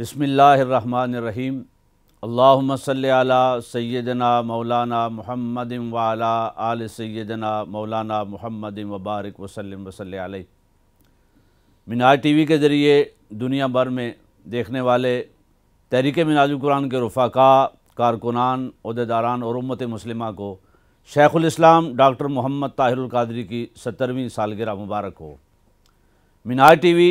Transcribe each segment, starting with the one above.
बसमीम अल्लाम सैदना मौलाना महमद वाला आल सैदना मौलाना महमद वबारक वसलम वसल मीनार टी वी के ज़रिए दुनिया भर में देखने वाले तहरीक मिनाज कुरान के रफ़ाका कारकुनान अहदेदारान और उम्मत मुसलिमा को शेख़ुलस्लाम डॉक्टर मोहम्मद ताहिर कादरी की सत्तरवीं सालगिरह मुबारक हो मीनार टी वी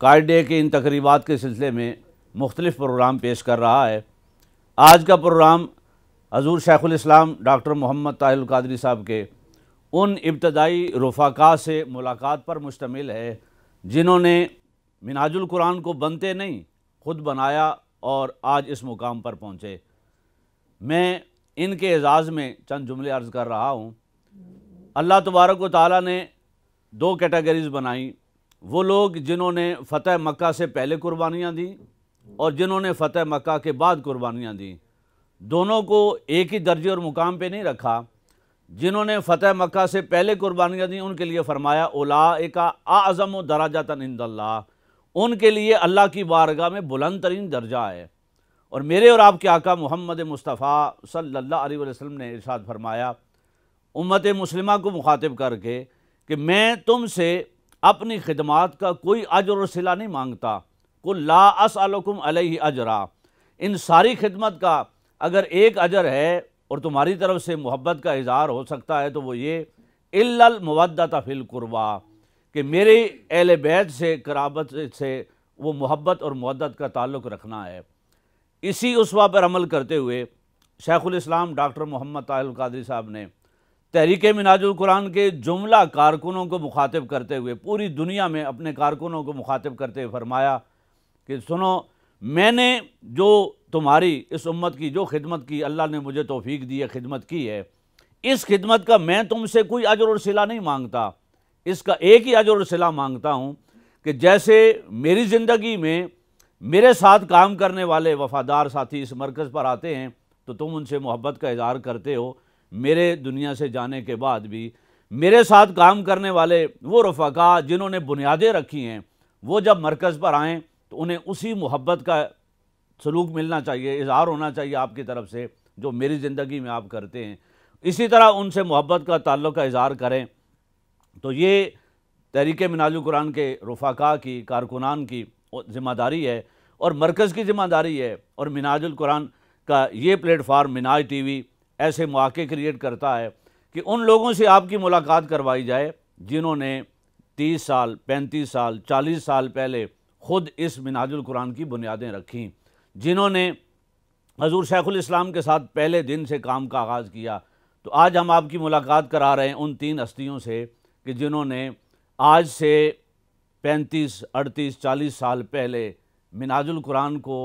कार्ड डे के इन तकरीबा के सिलसिले में मुख्तलिफ़ प्रोग्राम पेश कर रहा है आज का प्रोग्राम हजूर शेख़ुलस्लाम डॉक्टर मोहम्मद ताहिल कादरी साहब के उन इब्तदाई रफाका से मुलाकात पर मुश्तमिल है जिन्होंने मिनाजुल कुरान को बनते नहीं खुद बनाया और आज इस मुकाम पर पहुँचे मैं इनके एजाज़ में चंद जुमले अर्ज़ कर रहा हूँ अल्लाह तबारक ताली ने दो कैटेगरीज़ बनाई वो लोग जिन्होंने फ़तेह मक्का से पहले कुर्बानियाँ दी और जिन्होंने फ़तह मक्का के बाद कुर्बानियाँ दी दोनों को एक ही दर्जे और मुकाम पर नहीं रखा जिन्होंने फ़तह मक्का से पहले कुर्बानियाँ दी उनके लिए फ़रमाया ओला एक आज़म दराजा तनंदल्ला उनके लिए अल्लाह की बारगाह में बुलंद तरीन दर्जा है और मेरे और आपके आका मोहम्मद मुस्तफ़ा सल्ला वसम ने इरशाद फरमाया उम्मत मुस्लिमा को मुखातिब करके कि मैं तुमसे अपनी खिदमात का कोई अजर सिला नहीं मांगता को ला असलकुम अलही अजरा इन सारी खिदमत का अगर एक अजर है और तुम्हारी तरफ से मोहब्बत का इजहार हो सकता है तो वो ये इल्ल मवदत फ़िल कुरबा कि मेरे अहल बैत से कराबत से वो मोहब्बत और मदत का ताल्लुक़ रखना है इसी उसवा पर अमल करते हुए इस्लाम डॉक्टर मोहम्मद ताहिल कादरी साहब ने तहरीक मिनाजुल कुरान के जुमला कारकुनों को मुखातब करते हुए पूरी दुनिया में अपने कारकुनों को मुखातब करते हुए फरमाया कि सुनो मैंने जो तुम्हारी इस उम्मत की जो खिदमत की अल्लाह ने मुझे तोफ़ी दी है खिदमत की है इस खिदमत का मैं तुमसे कोई अजर और सिला नहीं मांगता इसका एक ही अजर और सिला मांगता हूँ कि जैसे मेरी ज़िंदगी में मेरे साथ काम करने वाले वफ़ादार साथी इस मरकज़ पर आते हैं तो तुम उनसे मोहब्बत का इजहार करते हो मेरे दुनिया से जाने के बाद भी मेरे साथ काम करने वाले वो रफ़ा जिन्होंने बुनियादें रखी हैं वो जब मरकज़ पर आएँ तो उन्हें उसी मोहब्बत का सलूक मिलना चाहिए इजहार होना चाहिए आपकी तरफ से जो मेरी ज़िंदगी में आप करते हैं इसी तरह उनसे मोहब्बत का ताल्लुक़ का इजहार करें तो ये तहरीक मनाजुल कुरान के रफाका की कारकुनान की ज़िम्मेदारी है और मरकज़ की ज़िम्मेदारी है और मिनाजुल कुरान का ये प्लेटफार्म मिनाज टी वी ऐसे मौक़े क्रिएट करता है कि उन लोगों से आपकी मुलाकात करवाई जाए जिन्होंने तीस साल पैंतीस साल चालीस साल पहले ख़ुद इस मिनाजुल कुरान की बुनियादें रखी जिन्होंने हजूर शेखुल इस्लाम के साथ पहले दिन से काम का आगाज़ किया तो आज हम आपकी मुलाकात करा रहे हैं उन तीन हस्तियों से कि जिन्होंने आज से 35, 38, 40 साल पहले मिनाजुल कुरान को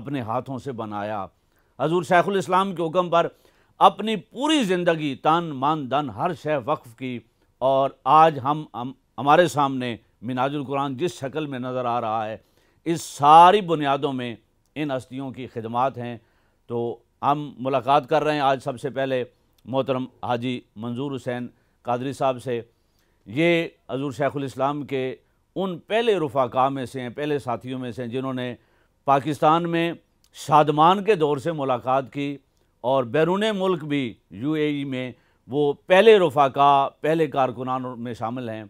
अपने हाथों से बनाया हजूर शेखुल इस्लाम के हुक्म पर अपनी पूरी ज़िंदगी तन मान धन हर शह वक्फ की और आज हम हमारे सामने मिनाजुल कुरान जिस शक्ल में नज़र आ रहा है इस सारी बुनियादों में इन हस्तियों की खिदमत हैं तो हम मुलाकात कर रहे हैं आज सबसे पहले मोहतरम हाजी मंजूर हुसैन कादरी साहब से ये हजूर शेखुलस्लाम के उन पहले रुफाका में से हैं पहले साथियों में से हैं जिन्होंने पाकिस्तान में शादमान के दौर से मुलाकात की और बैरून मुल्क भी यूएई में वो पहले रुफाका पहले कारकुनान में शामिल हैं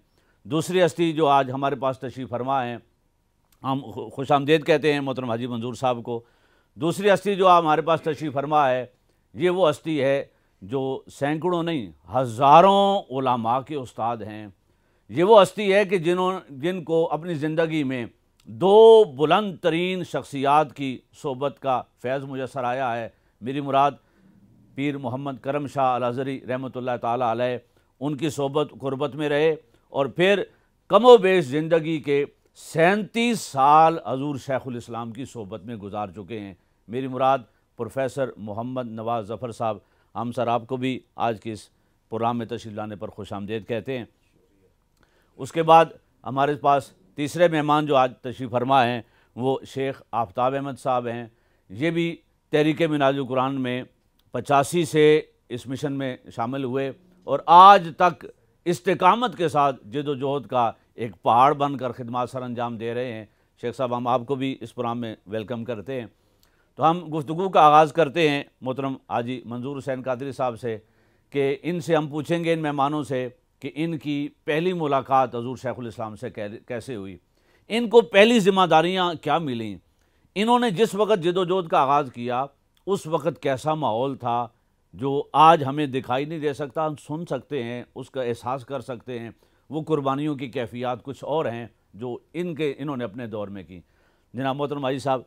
दूसरी हस्ती जो आज हमारे पास तशरीफ़ फरमा है हम खुश आमदेद कहते हैं मोहतरम हाजी मंजूर साहब को दूसरी हस्ती जो हमारे पास तशरीफ़ फरमा है ये वो हस्ती है जो सैकड़ों नहीं हज़ारों ओलामा के उस्ताद हैं ये वो हस्ती है कि जिन्हों जिनको अपनी ज़िंदगी में दो बुलंद तरीन शख्सियात की सोबत का फैज़ मुजसर आया है मेरी मुराद पीर मोहम्मद करम शाह अलाजरी रहमत ला उनकी सोबत गुरबत में रहे और फिर कमोबेश ज़िंदगी के सैंतीस साल हजूर इस्लाम की सोबत में गुजार चुके हैं मेरी मुराद प्रोफेसर मोहम्मद नवाज़ ज़फ़र साहब हम सर आपको भी आज के इस प्रोग्राम में तशील लाने पर खुश आमदेद कहते हैं उसके बाद हमारे पास तीसरे मेहमान जो आज तशरीफ़ फरमा हैं वो शेख आफ्ताब अहमद साहब हैं ये भी तहरीक मिनाज कुरान में पचासी से इस मिशन में शामिल हुए और आज तक इस्तकामत के साथ जदोजहद का एक पहाड़ बनकर खदमात सर अंजाम दे रहे हैं शेख साहब हम आपको भी इस प्रोग्राम में वेलकम करते हैं तो हम गुफ्तु का आगाज़ करते हैं मोहतरम आजी मंजूर हुसैन कादरी साहब से कि इनसे हम पूछेंगे इन मेहमानों से कि इनकी पहली मुलाकात हजूर उम से कैसे हुई इनको पहली ज़िम्मेदारियाँ क्या मिली इन्होंने जिस वक्त जदोजहद का आगाज़ किया उस वक़्त कैसा माहौल था जो आज हमें दिखाई नहीं दे सकता हम सुन सकते हैं उसका एहसास कर सकते हैं वो कुर्बानियों की कैफियत कुछ और हैं जो इनके इन्होंने अपने दौर में की जना मोहतरम माजी साहब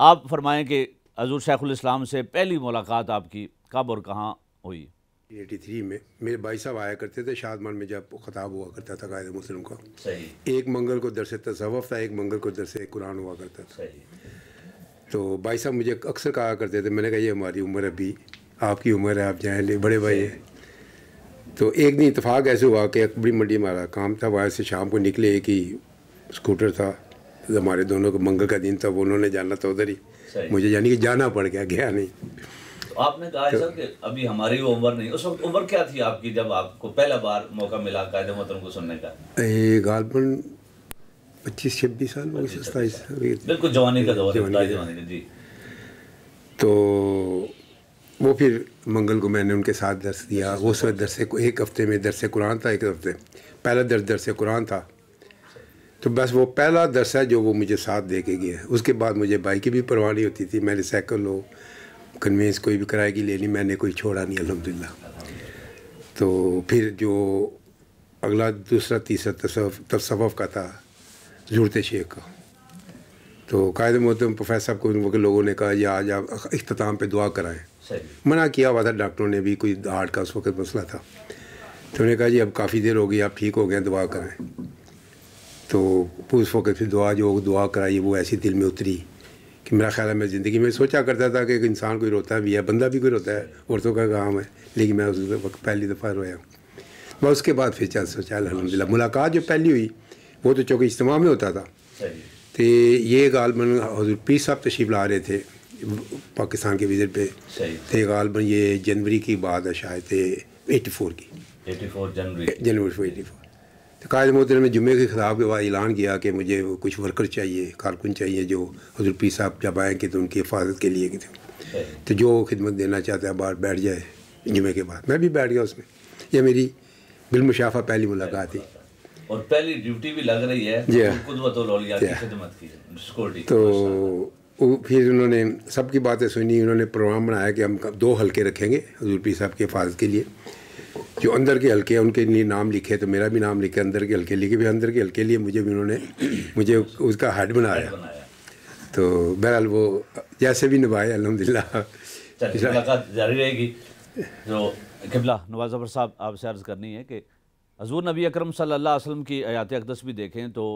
आप फरमाएँ कि हजूर शेखुलस्लाम से पहली मुलाकात आपकी कब और कहाँ हुई एटी थ्री में मेरे भाई साहब आया करते थे शादमान में जब खताब हुआ करता था कायद मुस्लिम का सही। एक मंगल को दरस तसवफ़ था एक मंगल को दरस कुरान हुआ करता था तो भाई साहब मुझे अक्सर कहा करते थे मैंने कहा ये हमारी उम्र अभी आपकी उम्र है आप जाएँ बड़े भाई हैं तो एक दिन इतफाक़ ऐसे हुआ कि अकबरी मंडी हमारा काम था वहाँ से शाम को निकले एक ही स्कूटर था तो हमारे दोनों को मंगल का दिन था वो उन्होंने जाना था उधर ही मुझे यानी कि जाना पड़ गया गया नहीं तो आपने कहा तो, कि अभी हमारी उम्र नहीं उस वक्त उम्र क्या थी आपकी जब आपको पहला बार मौका मिला कायदे मोहतरम को सुनने का ये पच्चीस छब्बीस साल बिल्कुल जवानी का दौर जवानी जी तो वो फिर मंगल को मैंने उनके साथ दर्श दिया उस वक्त दरसे एक हफ़्ते में दरस कुरान था एक हफ़्ते पहला दर्स दरस कुरान था तो बस वो पहला दरस है जो वो मुझे साथ दे के गया उसके बाद मुझे बाइक की भी परवानी होती थी मैंने साइकिल हो कन्वेंस कोई भी किराए की लेनी मैंने कोई छोड़ा नहीं अलहमदिल्ला तो फिर जो अगला दूसरा तीसरा तसवफ़ का था जुड़ते शेख का तो कायद मोहतम प्रोफेसर साहब को लोगों ने कहा या आज आप अख्ताम पर दुआ कराएँ मना किया हुआ था डॉक्टरों ने भी कोई हार्ट का उस वक्त मसला था तो उन्होंने कहा जी अब काफ़ी देर हो गई आप ठीक हो गए दुआ कराएं तो उस वक्त फिर दुआ जो दुआ कराई वो ऐसी दिल में उतरी कि मेरा ख्याल है मैं ज़िंदगी में सोचा करता था कि एक इंसान कोई रोता भी है बंदा भी कोई रोता है औरतों का काम है लेकिन मैं उस वक्त पहली दफ़ा रोया मैं उसके बाद फिर चल सोचा अलहमदिल्ला मुलाकात जो पहली हुई वो तो चौंकि इज्तम में होता था तो ये गाल मन हजूर पीर साहब तशीफ ला रहे थे पाकिस्तान के विज़िट पे थे गालबन ये जनवरी की बात है शायद एटी फोर की फोर जनवरी एटी फोर तो कायद मोहतर ने जुमे के ख़िलाफ़ के बाद ऐलान किया कि मुझे कुछ वर्कर चाहिए कारकुन चाहिए जो हजर पी साहब जब आए कि तो उनकी हिफाजत के लिए थे तो जो खिदमत देना चाहते हैं बाहर बैठ जाए जुमे के बाद मैं भी बैठ गया उसमें यह मेरी बिलमुशाफा पहली मुलाकात थी और पहली ड्यूटी भी लग रही है जी हाँ। तो फिर उन्होंने सबकी बातें सुनी उन्होंने प्रोग्राम बनाया कि हम दो हल्के रखेंगे हजूर पी साहब की हिफाजत के लिए जो अंदर के हल्के हैं उनके लिए नाम लिखे तो मेरा भी नाम लिखे अंदर के हल्के लिखे भी अंदर के हल्के लिए मुझे भी उन्होंने मुझे उसका हेड बनाया तो बहरहाल वो जैसे भी निभाए अलहमदिल्ला जारी रहेगी जो किबला नवाज साहब आपसे अर्ज़ करनी है कि हजूर नबी अक्रम सल वसलम की आयात अकदस भी देखें तो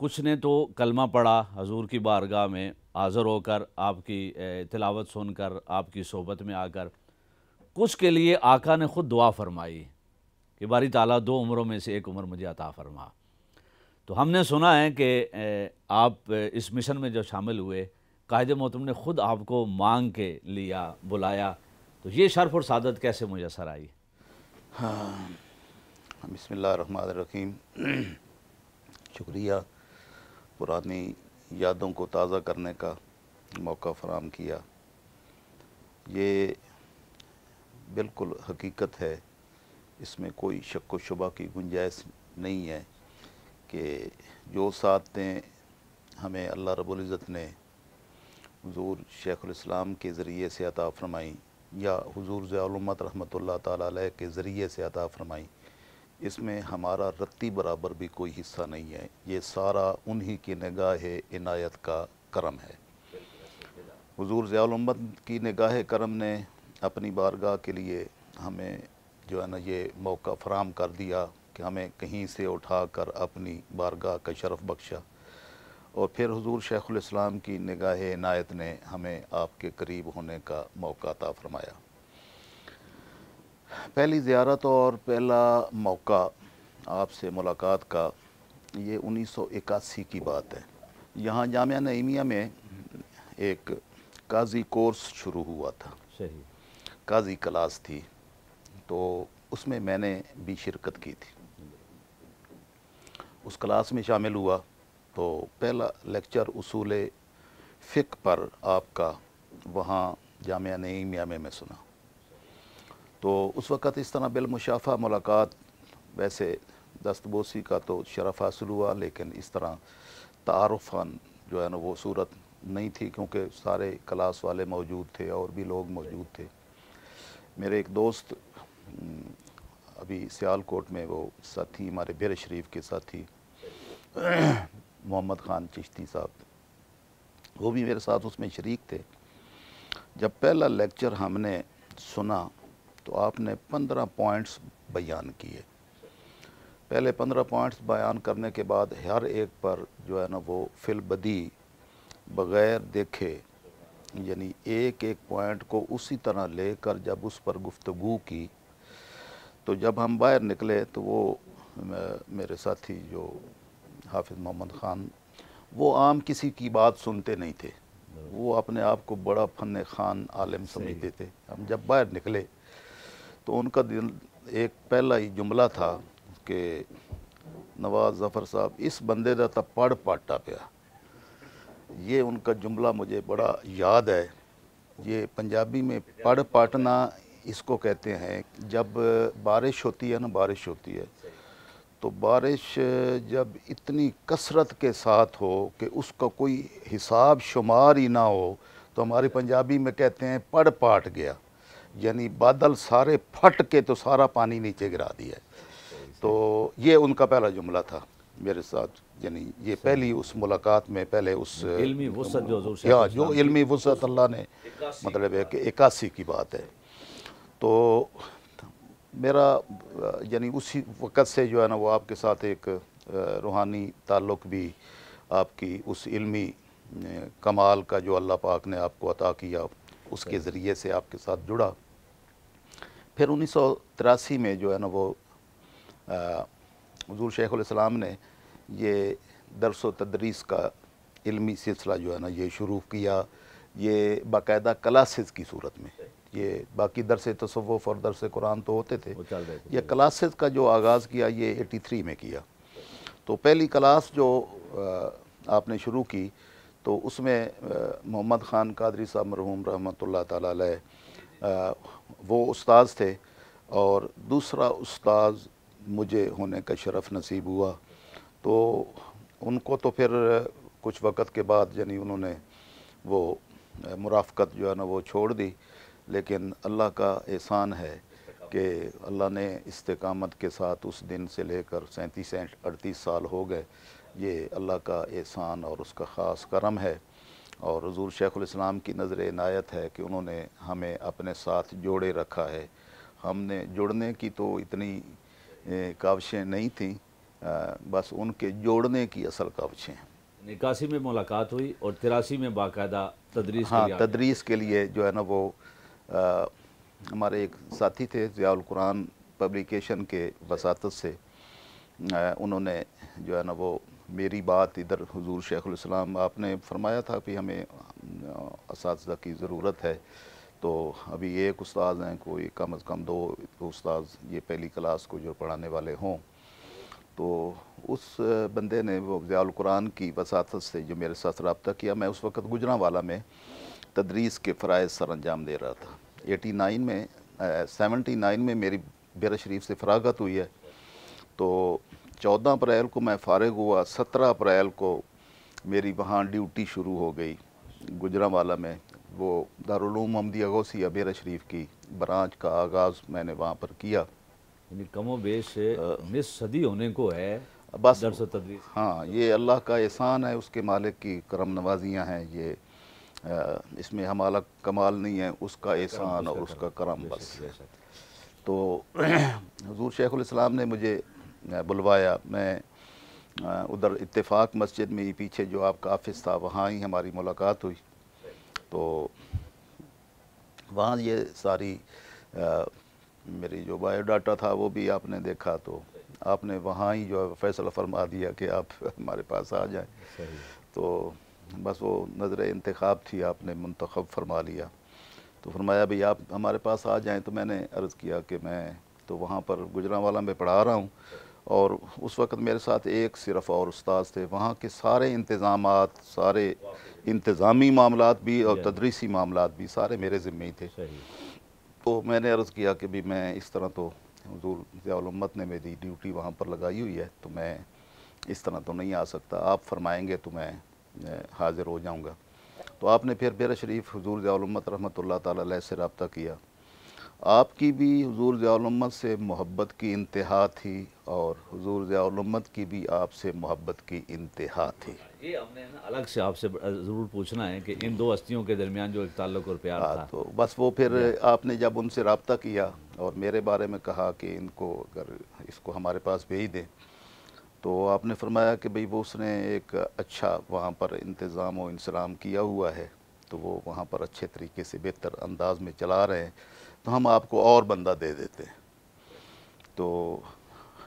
कुछ ने तो कलमा पढ़ा हजूर की बारगाह में हाज़र होकर आपकी तिलावत सुनकर आपकी सोबत में आकर कुछ के लिए आका ने ख़ुद दुआ फरमाई कि बारी ताला दो उम्रों में से एक उम्र मुझे अता फरमा तो हमने सुना है कि आप इस मिशन में जो शामिल हुए कायद मोहतम ने ख़ुद आपको मांग के लिया बुलाया तो ये शर्फ और सादत कैसे मुयसर आई हाँ बसमीम शुक्रिया पुरानी यादों को ताज़ा करने का मौका फराम किया ये बिल्कुल हकीकत है इसमें कोई शक व शुबा की गुंजाइश नहीं है कि जो सातें हमें अल्लाह रबुल्ज़त ने हजूर शेख़ुलस्लाम के ज़रिए से अता फ़रमाई या हजूर ज़ियालमत रहमत ला के ज़रिए से अता फ़रमाई इसमें हमारा रत्ती बराबर भी कोई हिस्सा नहीं है ये सारा उन्हीं की निगाह इनायत का करम है हजूर ज़ियालमत की निगाह करम ने अपनी बारगाह के लिए हमें जो है ना ये मौका फराम कर दिया कि हमें कहीं से उठा कर अपनी बारगाह का शरफ़ बख्शा और फिर हजूर शेख़ुलस्लाम की निगाह इनायत ने हमें आपके करीब होने का मौका अता फरमाया पहली ज़्यारत और पहला मौका आपसे मुलाकात का ये 1981 की बात है यहाँ जाम नईमिया में एक काजी कोर्स शुरू हुआ था सही काजी क्लास थी तो उसमें मैंने भी शिरकत की थी उस क्लास में शामिल हुआ तो पहला लेक्चर उसूल फ़िक पर आपका वहाँ जामिया नईमिया में मैं सुना तो उस वक़्त इस तरह बिलमुशाफा मुलाकात वैसे दस्तबोसी का तो शरफ हासिल हुआ लेकिन इस तरह तारफ़ान जो है ना वो सूरत नहीं थी क्योंकि सारे क्लास वाले मौजूद थे और भी लोग मौजूद थे मेरे एक दोस्त अभी सियालकोट में वो साथी हमारे बेर शरीफ के साथी मोहम्मद ख़ान चिश्ती साहब वो भी मेरे साथ उसमें शरीक थे जब पहला लेक्चर हमने सुना तो आपने पंद्रह पॉइंट्स बयान किए पहले पंद्रह पॉइंट्स बयान करने के बाद हर एक पर जो है ना वो फिलबदी बग़ैर देखे यानी एक एक पॉइंट को उसी तरह लेकर जब उस पर गुफ्तु की तो जब हम बाहर निकले तो वो मेरे साथी जो हाफिज़ मोहम्मद ख़ान वो आम किसी की बात सुनते नहीं थे वो अपने आप को बड़ा फन खान आलम समझते थे हम जब बाहर निकले तो उनका दिल एक पहला ही जुमला था कि नवाज़ ज़फ़र साहब इस बंदे का तो पढ़ पाटा पिया ये उनका जुमला मुझे बड़ा याद है ये पंजाबी में पढ़ पाटना इसको कहते हैं जब बारिश होती है ना बारिश होती है तो बारिश जब इतनी कसरत के साथ हो कि उसका कोई हिसाब शुमार ही ना हो तो हमारे पंजाबी में कहते हैं पढ़ पाट गया यानी बादल सारे फट के तो सारा पानी नीचे गिरा दिया तो ये उनका पहला जुमला था मेरे साथ यानी ये पहली उस मुलाकात में पहले उस जो इलमी जो वसत अल्लाह ने मतलब है कि इक्यासी की बात है तो मेरा यानी उसी वक़्त से जो है ना वो आपके साथ एक रूहानी ताल्लुक़ भी आपकी उस इल्मी कमाल का जो अल्लाह पाक ने आपको अता किया उसके ज़रिए से आपके साथ जुड़ा फिर उन्नीस में जो है ना वो हजूर शेख़ुलस्लाम ने ये दरस व तदरीस का इलमी सिलसिला जो है ना ये शुरू किया ये बाकायदा क्लासेस की सूरत में ये बाकी दरस तसवुफ़ और दरस कुरान तो होते थे यह क्लासेस का जो आगाज़ किया ये एटी थ्री में किया तो पहली क्लास जो आपने शुरू की तो उसमें मोहम्मद ख़ान कादरी साहब मरहूम रहमत ला वो उस्ताद थे और दूसरा उस्ताद मुझे होने का शरफ़ नसीब हुआ तो उनको तो फिर कुछ वक़्त के बाद यानी उन्होंने वो मुराफ़त जो है ना वो छोड़ दी लेकिन अल्लाह का एहसान है कि अल्लाह ने इस्तकामत के साथ उस दिन से लेकर सैंतीस अड़तीस साल हो गए ये अल्लाह का एहसान और उसका ख़ास करम है और हजूर शेख़ुलस्लाम की नज़र इनायत है कि उन्होंने हमें अपने साथ जोड़े रखा है हमने जुड़ने की तो इतनी काविशें नहीं थी बस उनके जोड़ने की असल काविशें हैं निकासी में मुलाकात हुई और तिरासी में बाकायदा तदरीस हाँ के तदरीस के लिए जो है ना वो आ, हमारे एक साथी थे ज़ियाल कुरान पब्लिकेशन के वसात से आ, उन्होंने जो है ना वो मेरी बात इधर हजूर शेखुलस्लाम आपने फरमाया था कि हमें इस की ज़रूरत है तो अभी एक उस्ताद हैं कोई कम अज़ कम दो उस्ताद ये पहली क्लास को जो पढ़ाने वाले हों तो उस बंदे ने वो ज़ियालकुरान की वसात से जो मेरे साथ रबता किया मैं उस वक्त गुजरा वाला में तदरीस के फ़रज़ सर अंजाम दे रहा था एटी नाइन में सेवेंटी नाइन में मेरी बेरा शरीफ से फरागत हुई है तो चौदह अप्रैल को मैं फारग हुआ सत्रह अप्रैल को मेरी वहाँ ड्यूटी शुरू हो गई गुजरावाला में वो दारूम हमदी अगोसी अबेर शरीफ की ब्रांच का आगाज़ मैंने वहाँ पर किया यानी कमो बेश सदी होने को है बस दरस तदरीस हाँ ये अल्लाह का एहसान है उसके मालिक की करम नवाजियाँ हैं ये इसमें हमारा कमाल नहीं है उसका एहसान और उसका करम बस तो हजूर शेख उम ने मुझे बुलवाया मैं उधर इत्तेफाक मस्जिद में ही पीछे जो आपका ऑफिस था वहाँ ही हमारी मुलाकात हुई तो वहाँ ये सारी आ, मेरी जो बायोडाटा था वो भी आपने देखा तो आपने वहाँ ही जो है फैसला फरमा दिया कि आप हमारे पास आ जाए तो बस वो नज़र इंतखब थी आपने मंतखब फरमा लिया तो फरमाया भाई आप हमारे पास आ जाएं तो मैंने अर्ज़ किया कि मैं तो वहाँ पर गुजरावाला में पढ़ा रहा हूँ और उस वक्त मेरे साथ एक सिर्फ और उस्ताद थे वहाँ के सारे इंतज़ाम सारे इंतज़ामी मामला भी और तदरीसी मामला भी सारे मेरे ज़िम्मे ही थे तो मैंने अर्ज़ किया कि भी मैं इस तरह तो हजूर ज़ियालम्मत ने मेरी ड्यूटी वहाँ पर लगाई हुई है तो मैं इस तरह तो नहीं आ सकता आप फरमाएंगे तो मैं हाज़िर हो जाऊँगा तो आपने फिर बेरा शरीफ हजूर ज़ियालम्मत रहमत ला से किया आपकी भी हजूर ज़ियालम्मत से मोहब्बत की इंतहा थी और हजूर ज़ियालम्मत की भी आपसे मोहब्बत की इंतहा थी ये हमने ना अलग से आपसे ज़रूर पूछना है कि इन दो हस्तियों के दरमियान जो एक ताल्लुक और प्यार हाँ, था तो बस वो फिर आपने जब उनसे रबता किया और मेरे बारे में कहा कि इनको अगर इसको हमारे पास भेज दें तो आपने फरमाया कि भाई वो उसने एक अच्छा वहाँ पर इंतज़ाम और इंसराम किया हुआ है तो वो वहाँ पर अच्छे तरीके से बेहतर अंदाज में चला रहे हैं तो हम आपको और बंदा दे देते हैं तो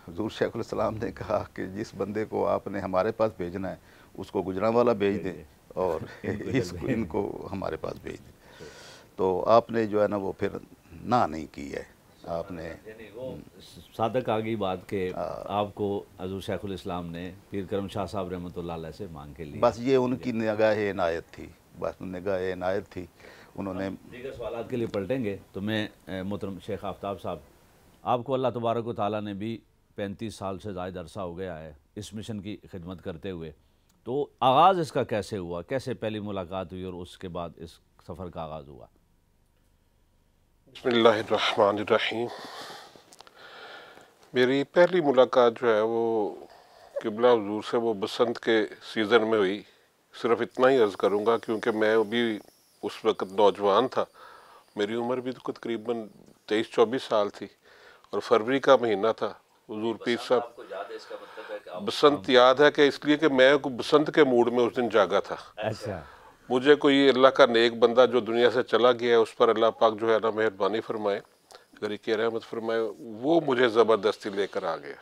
हजूर शेखलाम ने कहा कि जिस बंदे को आपने हमारे पास भेजना है उसको गुजरा वाला भेज दें और इसको इनको हमारे पास भेज दें तो आपने जो है ना वो फिर ना नहीं की है आपने सादक आ गई बात के आपको हजूर शेख उम ने पीर करम शाह साहब रहमत से मांग के लिए बस ये उनकी नगाह इनायत थी बस निगाह इनायत थी उन्होंने दीगर सवाल के लिए पलटेंगे तो मैं मोहतरम शेख आफ्ताब साहब आपको अल्लाह तबारक ताली ने भी पैंतीस साल से ज़ायद अरसा हो गया है इस मिशन की खिदमत करते हुए तो आगाज़ इसका कैसे हुआ कैसे पहली मुलाकात हुई और उसके बाद इस सफ़र का आगाज़ हुआ बसमीम मेरी पहली मुलाकात जो है वो किबला हजूर से वो बसंत के सीज़न में हुई सिर्फ इतना ही अर्ज़ करूँगा क्योंकि मैं अभी उस वक़्त नौजवान था मेरी उम्र भी तो तकरीबन तेईस चौबीस साल थी और फरवरी का महीना था हजूर पीर साहब मतलब बसंत याद है कि इसलिए कि मैं बसंत के मूड में उस दिन जागा था अच्छा मुझे कोई अल्लाह का नेक बंदा जो दुनिया से चला गया है उस पर अल्लाह पाक जो है ना मेहरबानी फरमाए गरीके रहमत फरमाए वो मुझे ज़बरदस्ती लेकर आ गया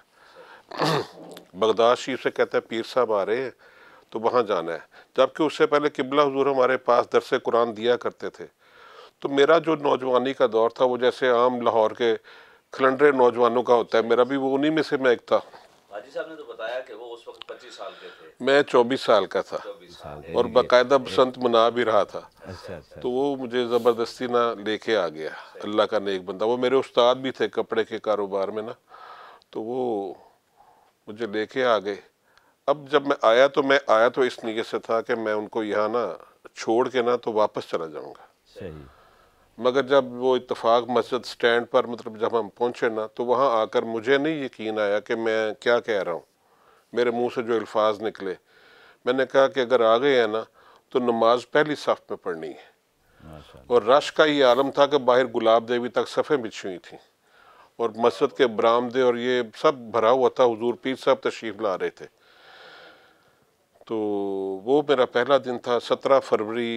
बगदाद शरीफ से कहता है पीर साहब आ रहे हैं तो वहाँ जाना है जबकि उससे पहले किबला हजूर हमारे पास दरस कुरान दिया करते थे तो मेरा जो नौजवानी का दौर था वो जैसे आम लाहौर के खलंडरे नौजवानों का होता है मेरा भी वो उन्हीं में से मैं एक था तो उस वक्त साल मैं चौबीस साल का था साल और बाकायदा बसंत मना भी रहा था अच्छा, अच्छा। तो वो मुझे ज़बरदस्ती ना लेके आ गया अल्लाह का नेक बंदा वो मेरे उस्ताद भी थे कपड़े के कारोबार में ना तो वो मुझे लेके आ गए अब जब मैं आया तो मैं आया तो इस नीयत से था कि मैं उनको यहाँ ना छोड़ के ना तो वापस चला जाऊँगा मगर जब वो इतफाक़ मस्जिद स्टैंड पर मतलब जब हम पहुँचे ना तो वहाँ आकर मुझे नहीं यकीन आया कि मैं क्या कह रहा हूँ मेरे मुँह से जो अल्फाज निकले मैंने कहा कि अगर आ गए हैं ना तो नमाज पहली सफ़ में पढ़नी है और रश का ये आलम था कि बाहर गुलाब देवी तक सफ़े बिछी हुई थी और मस्जिद के बरामदे और ये सब भरा हुआ था हजूर पीर साहब तशरीफ़ ला रहे थे तो वो मेरा पहला दिन था सत्रह फरवरी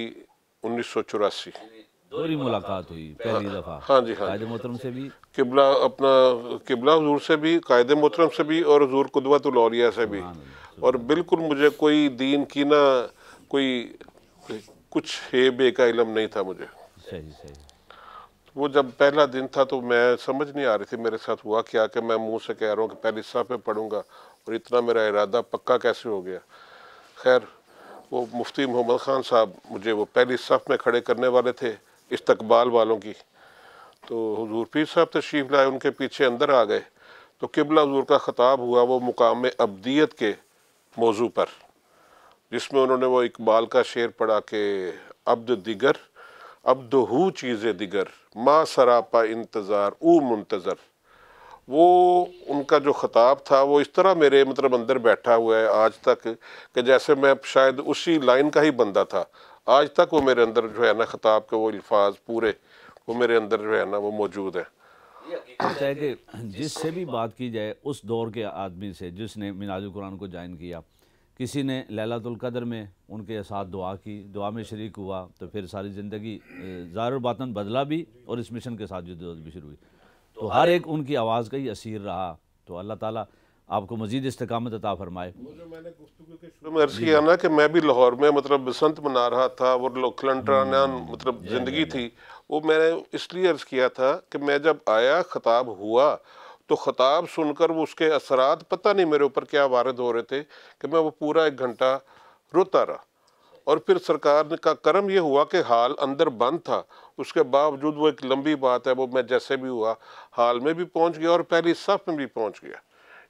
उन्नीस सौ चौरासी मुलाकात हुई पहली हाँ, दफ़ा हाँ जी हाँ कायदे मोहतरम से भी किबला अपना किबला हजूर से भी कायद मोहतरम से भी और हजूर कुदवतलिया से भी और बिल्कुल मुझे कोई दीन की ना कोई कुछ हे बे का इलम नहीं था मुझे सही सही वो जब पहला दिन था तो मैं समझ नहीं आ रही थी मेरे साथ हुआ क्या कि मैं मुंह से कह रहा हूँ कि पहले हिस्सा पे पढ़ूंगा और इतना मेरा इरादा पक्का कैसे हो गया खैर वो मुफ्ती मोहम्मद ख़ान साहब मुझे वो पहली सफ़ में खड़े करने वाले थे इस्तकबाल वालों की तो हजूर पीर साहब तशरीफ़ लाए उनके पीछे अंदर आ गए तो किबला हजूर का ख़ताब हुआ वो मुकाम अबदीत के मौजू पर जिसमें उन्होंने वो इकबाल का शेर पढ़ा के अब्द दिगर अब्द हु चीज़ दिगर माँ सरापा इंतज़ार ऊ मुंतज़र वो उनका जो ख़ताब था वो इस तरह मेरे मतलब अंदर बैठा हुआ है आज तक कि जैसे मैं शायद उसी लाइन का ही बंदा था आज तक वो मेरे अंदर जो है ना ख़ताब के वो अल्फाज पूरे वो मेरे अंदर जो है ना वो मौजूद हैं है कि जिससे भी बात की जाए उस दौर के आदमी से जिसने मिनाज कुरान को ज्वाइन किया किसी ने लैलातुल कदर में उनके साथ दुआ की दुआ में शरीक हुआ तो फिर सारी ज़िंदगी ज़ाहिर बातन बदला भी और इस मिशन के साथ जुदोज भी शुरू हुई तो हर एक उनकी आवाज़ का ही असीर रहा तो अल्लाह ताला आपको मजीद इस्तकामत अता फरमाए किया ना कि मैं भी लाहौर में मतलब बसंत मना रहा था वो खलंटराना हम्म। मतलब ज़िंदगी थी वो मैंने इसलिए अर्ज़ किया था कि मैं जब आया ख़ताब हुआ तो ख़ताब सुनकर वो उसके असरात पता नहीं मेरे ऊपर क्या वारद हो रहे थे कि मैं वो पूरा एक घंटा रोता रहा और फिर सरकार का कर्म ये हुआ कि हाल अंदर बंद था उसके बावजूद वो एक लंबी बात है वो मैं जैसे भी हुआ हाल में भी पहुंच गया और पहली सफ में भी पहुंच गया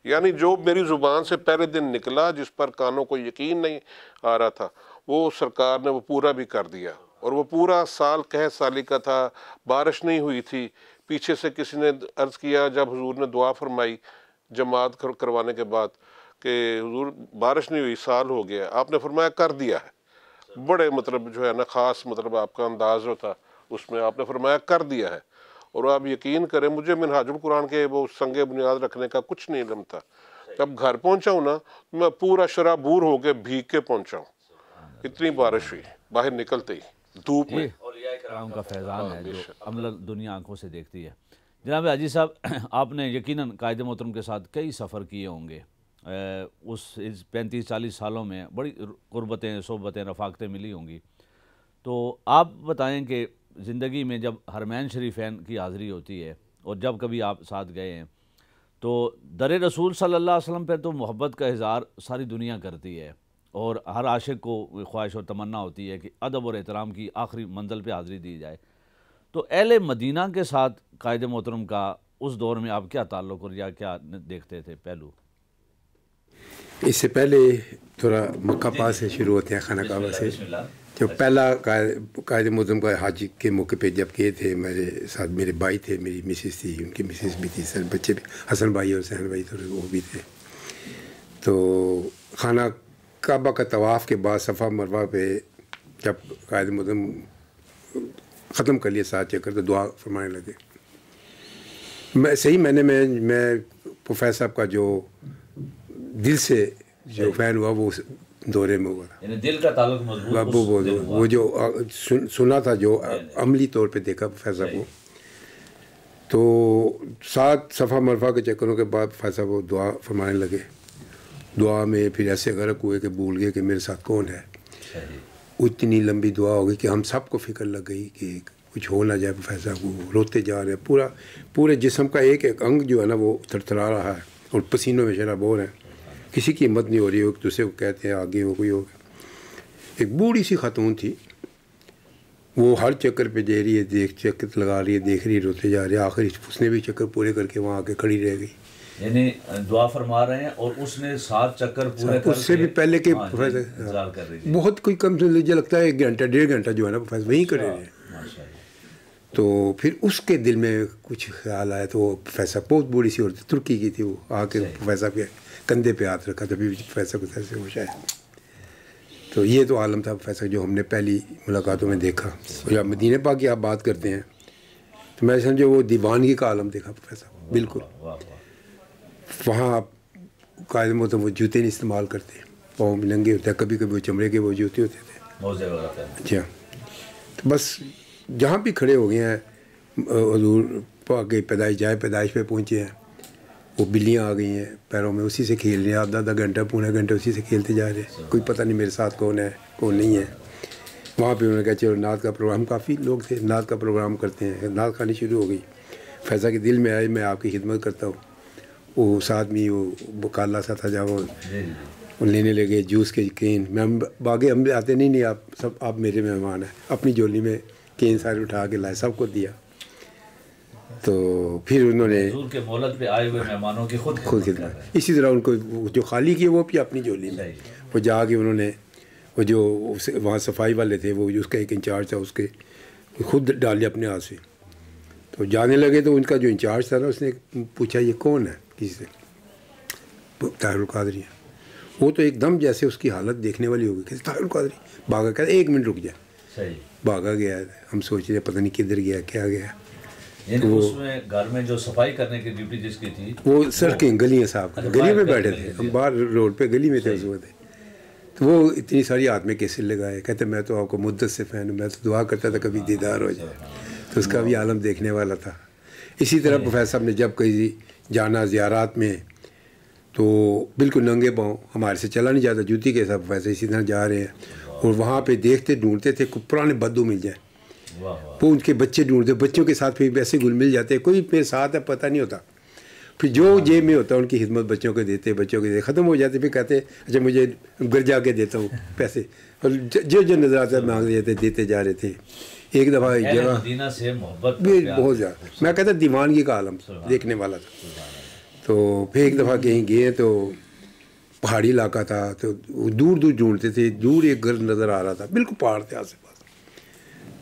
यानी जो मेरी ज़ुबान से पहले दिन निकला जिस पर कानों को यकीन नहीं आ रहा था वो सरकार ने वो पूरा भी कर दिया और वो पूरा साल कह साली का था बारिश नहीं हुई थी पीछे से किसी ने अर्ज़ किया जब हजूर ने दुआ फरमाई जमात करवाने के बाद कि हजूर बारिश नहीं हुई साल हो गया आपने फरमाया कर दिया है बड़े मतलब जो है ना ख़ास मतलब आपका अंदाज होता उसमें आपने फरमाया कर दिया है और आप यकीन करें मुझे मिनहाजुल कुरान के वो संगे बुनियाद रखने का कुछ नहीं इलम था जब घर पहुंचा हूँ ना मैं पूरा शराबूर होके भीग के पहुंचा हूँ इतनी बारिश हुई बाहर निकलते ही धूप में फैजान हाँ, है जो अमल दुनिया आंखों से देखती है जनाब अजी साहब आपने यकीनन कायदे मोहतरम के साथ कई सफ़र किए होंगे उस इस पैंतीस चालीस सालों में बड़ी गुरबतें सोबतें रफाकतें मिली होंगी तो आप बताएं कि ज़िंदगी में जब हरमैन शरीफैन की हाज़री होती है और जब कभी आप साथ गए हैं तो दर रसूल सल्ला अलैहि पर तो मोहब्बत का इजहार सारी दुनिया करती है और हर आशिक को ख्वाहिश और तमन्ना होती है कि अदब और एहतराम की आखिरी मंजिल पर हाज़री दी जाए तो अहल मदीना के साथ कायद मोहतरम का उस दौर में आप क्या ताल्लुक़ और या क्या देखते थे पहलू इससे पहले थोड़ा मक्का पास से शुरू होते हैं खाना कहवा से जो पहला कायद मुजम का हाज के मौके पे जब गए थे मेरे साथ मेरे भाई थे मेरी मिसिस थी उनकी मिसिस भी थी सर बच्चे भी हसन भाई और सहन भाई थोड़े वो भी थे तो खाना काबा का तवाफ़ के बाद सफ़ा मरवा पे जब कायद मुजम ख़त्म कर लिए साथ चक्कर तो दुआ फरमाने लगे मैं सही मैंने मैं मैं प्रोफेसर साहब का जो दिल से जो फ़ैन हुआ वो दौरे में हुआ था दिल का ताल्लुक मजबूत वो वो, वो जो आ, सुन, सुना था जो अमली तौर पे देखा फैसला को तो सात सफ़ा मरफा के चक्करों के बाद फैसला वो दुआ फरमाने लगे दुआ में फिर ऐसे गर्क हुए कि भूल गए कि मेरे साथ कौन है उतनी लंबी दुआ हो गई कि हम सबको फिक्र लग गई कि कुछ हो ना जाए फैसला को रोते जा रहे हैं पूरा पूरे जिसम का एक एक अंग जो है ना वो थरथरा रहा है और पसीनों में शराब हो रहे हैं किसी की हिम्मत नहीं हो रही हो एक दूसरे को कहते हैं आगे हो कोई हो एक बूढ़ी सी खातून थी वो हर चक्कर पे दे रही है देख चक्कर लगा रही है देख रही है रोते जा रही है आखिर उसने भी चक्कर पूरे करके वहाँ आके खड़ी रह गई यानी दुआ फरमा रहे हैं और उसने सात चक्कर पूरे कर उससे भी पहले के हाँ बहुत कोई कम से मुझे लगता है एक घंटा डेढ़ घंटा जो है ना प्रोफेसर वहीं कर रहे हैं हाँ, तो फिर उसके दिल में कुछ ख्याल आया तो वो प्रोफेसर बहुत बूढ़ी सी औरत तुर्की की थी वो आके प्रोफेसर के कंधे पे हाथ रखा तभी फैसक से हो जाए तो ये तो आलम था फैसल जो हमने पहली मुलाकातों में देखा और जब मदीने पा की आप बात करते हैं तो मैं समझो वो दीवानगी का आलम देखा फैसल बिल्कुल वहाँ आप कायद मतलब तो वो जूते नहीं इस्तेमाल करते पाँव में नंगे होते हैं कभी कभी वो चमड़े के वो जूते होते थे जी हाँ अच्छा, तो बस जहाँ भी खड़े हो गए हैं हजूर के पैदाइश जाए पैदाइश पर पहुँचे हैं वो बिल्लियाँ आ गई हैं पैरों में उसी से खेल रहे हैं आधा आधा घंटा पौना घंटे उसी से खेलते जा रहे हैं अच्छा। कोई पता नहीं मेरे साथ कौन है कौन नहीं है वहाँ पे उन्होंने कहा चलो नात का प्रोग्राम काफ़ी लोग थे नात का प्रोग्राम करते हैं नात खानी शुरू हो गई फैसा के दिल में आए मैं आपकी खिदमत करता हूँ वो साथ में वो काला सा था जहाँ वो लेने लगे जूस के केन मैं बागे हम आते नहीं नहीं आप सब आप मेरे मेहमान हैं अपनी झोली में केन सारे उठा के लाए सबको दिया तो फिर उन्होंने तो के मोहलत पे आए हुए मेहमानों की खुद खुद खिदमत इसी तरह उनको जो खाली किए वो भी अपनी झोली में वो जाके उन्होंने वो जो उस वहाँ सफाई वाले थे वो उसका एक इंचार्ज था उसके खुद डाले अपने हाथ से तो जाने लगे तो उनका जो इंचार्ज था ना उसने पूछा ये कौन है किसी से ताहिरुल कादरी वो तो एकदम जैसे उसकी हालत देखने वाली होगी कैसे ताहिरुल कादरी भागा एक मिनट रुक जाए भागा गया हम सोच रहे पता नहीं किधर गया क्या गया तो उसमें घर में जो सफाई करने की ड्यूटी जिसकी थी वो सड़कें गलियाँ साफ कर अच्छा, गली में बैठे थे बाहर रोड पे गली में थे उस थे तो वो इतनी सारी आदमे कैसे लगाए कहते मैं तो आपको मुद्दत से फ़ैन मैं तो दुआ करता था कभी हाँ, दीदार हो जाए तो उसका भी हाँ। आलम देखने वाला था इसी तरह हाँ। प्रोफेसर साहब ने जब कहीं जाना ज़्यारात में तो बिल्कुल नंगे पाँव हमारे से चला नहीं जाता जूती के साथ प्रोफेसर इसी तरह जा रहे हैं और वहाँ पे देखते ढूंढते थे पुराने बद्दू मिल जाए वो उनके बच्चे ढूंढते बच्चों के साथ फिर वैसे घुल मिल जाते कोई मेरे साथ है पता नहीं होता फिर जो हाँ। जेब में होता है उनकी हिम्मत बच्चों को देते बच्चों को देते ख़त्म हो जाते फिर कहते अच्छा मुझे घर जा के देता हूँ पैसे और जो जो नज़र आता है हाँ। मांग लेते देते जा रहे थे एक दफ़ा एक जगह बहुत ज़्यादा मैं कहता दीवानगी का आलम देखने वाला था तो फिर एक दफ़ा कहीं गए तो पहाड़ी इलाका था तो दूर दूर ढूंढते थे दूर एक घर नज़र आ रहा था बिल्कुल पहाड़ थे से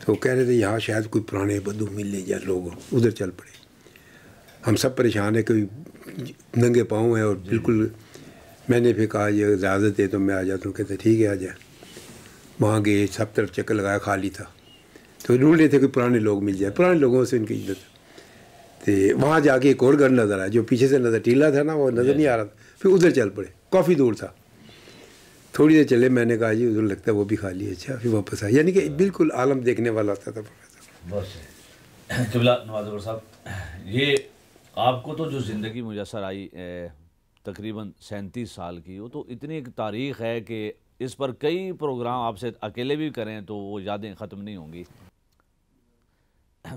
तो कह रहे थे यहाँ शायद कोई पुराने बंदूक मिले या लोग उधर चल पड़े हम सब परेशान हैं कोई नंगे पाँव हैं और बिल्कुल मैंने फिर कहा ये इजाज़त दे तो मैं आ जाता हूँ कहते ठीक है आ जाए वहाँ गए सब तरफ चक्कर लगाया खाली था तो ढूंढ रहे थे कि पुराने लोग मिल जाए पुराने लोगों से उनकी इज्जत तो वहाँ जाके एक और घर नज़र आया जो पीछे से नज़र टीला था ना वो नज़र नहीं आ रहा था फिर उधर चल पड़े काफ़ी दूर था थोड़ी देर चले मैंने कहा जी उधर लगता है वो भी खा लिया अच्छा फिर वापस आए यानी कि हाँ। बिल्कुल आलम देखने वाला आता था प्रोफेसर बहुत नवाज साहब ये आपको तो जो ज़िंदगी मुजसर आई तकरीबन सैंतीस साल की वो तो इतनी एक तारीख है कि इस पर कई प्रोग्राम आपसे अकेले भी करें तो वो यादें ख़त्म नहीं होंगी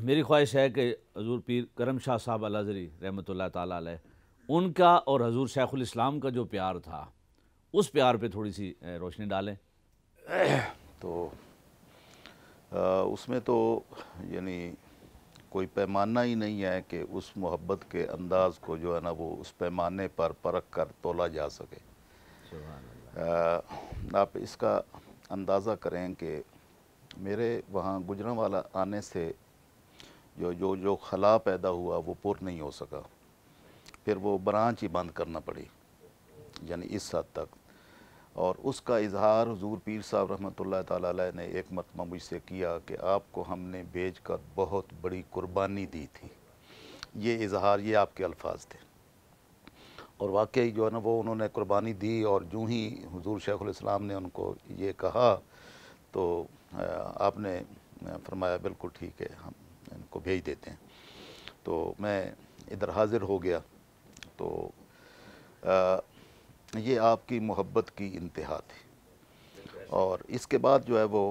मेरी ख्वाहिश है कि हजूर पीर करम शाह साहब अलाजरी रहमत ला तुनका और हजूर शेखुल इस्लाम का जो प्यार था उस प्यार पे थोड़ी सी रोशनी डालें तो आ, उसमें तो यानी कोई पैमाना ही नहीं है कि उस मोहब्बत के अंदाज़ को जो है ना वो उस पैमाने पर परख कर तोला जा सके आ, आप इसका अंदाज़ा करें कि मेरे वहाँ वाला आने से जो जो जो खला पैदा हुआ वो पुर नहीं हो सका फिर वो ब्रांच ही बंद करना पड़ी यानी इस हद तक और उसका इजहार हजूर पीर साहब रहमत ला ने एक मरतबा मुझसे किया कि आपको हमने भेज कर बहुत बड़ी कुर्बानी दी थी ये इजहार ये आपके अल्फाज थे और वाकई जो है ना वो उन्होंने कुर्बानी दी और जूँ ही हजूर शेख़ुलस्लाम ने उनको ये कहा तो आपने फरमाया बिल्कुल ठीक है हम इनको भेज देते हैं तो मैं इधर हाज़िर हो गया तो आ, ये आपकी मोहब्बत की इंतहा थी और इसके बाद जो है वो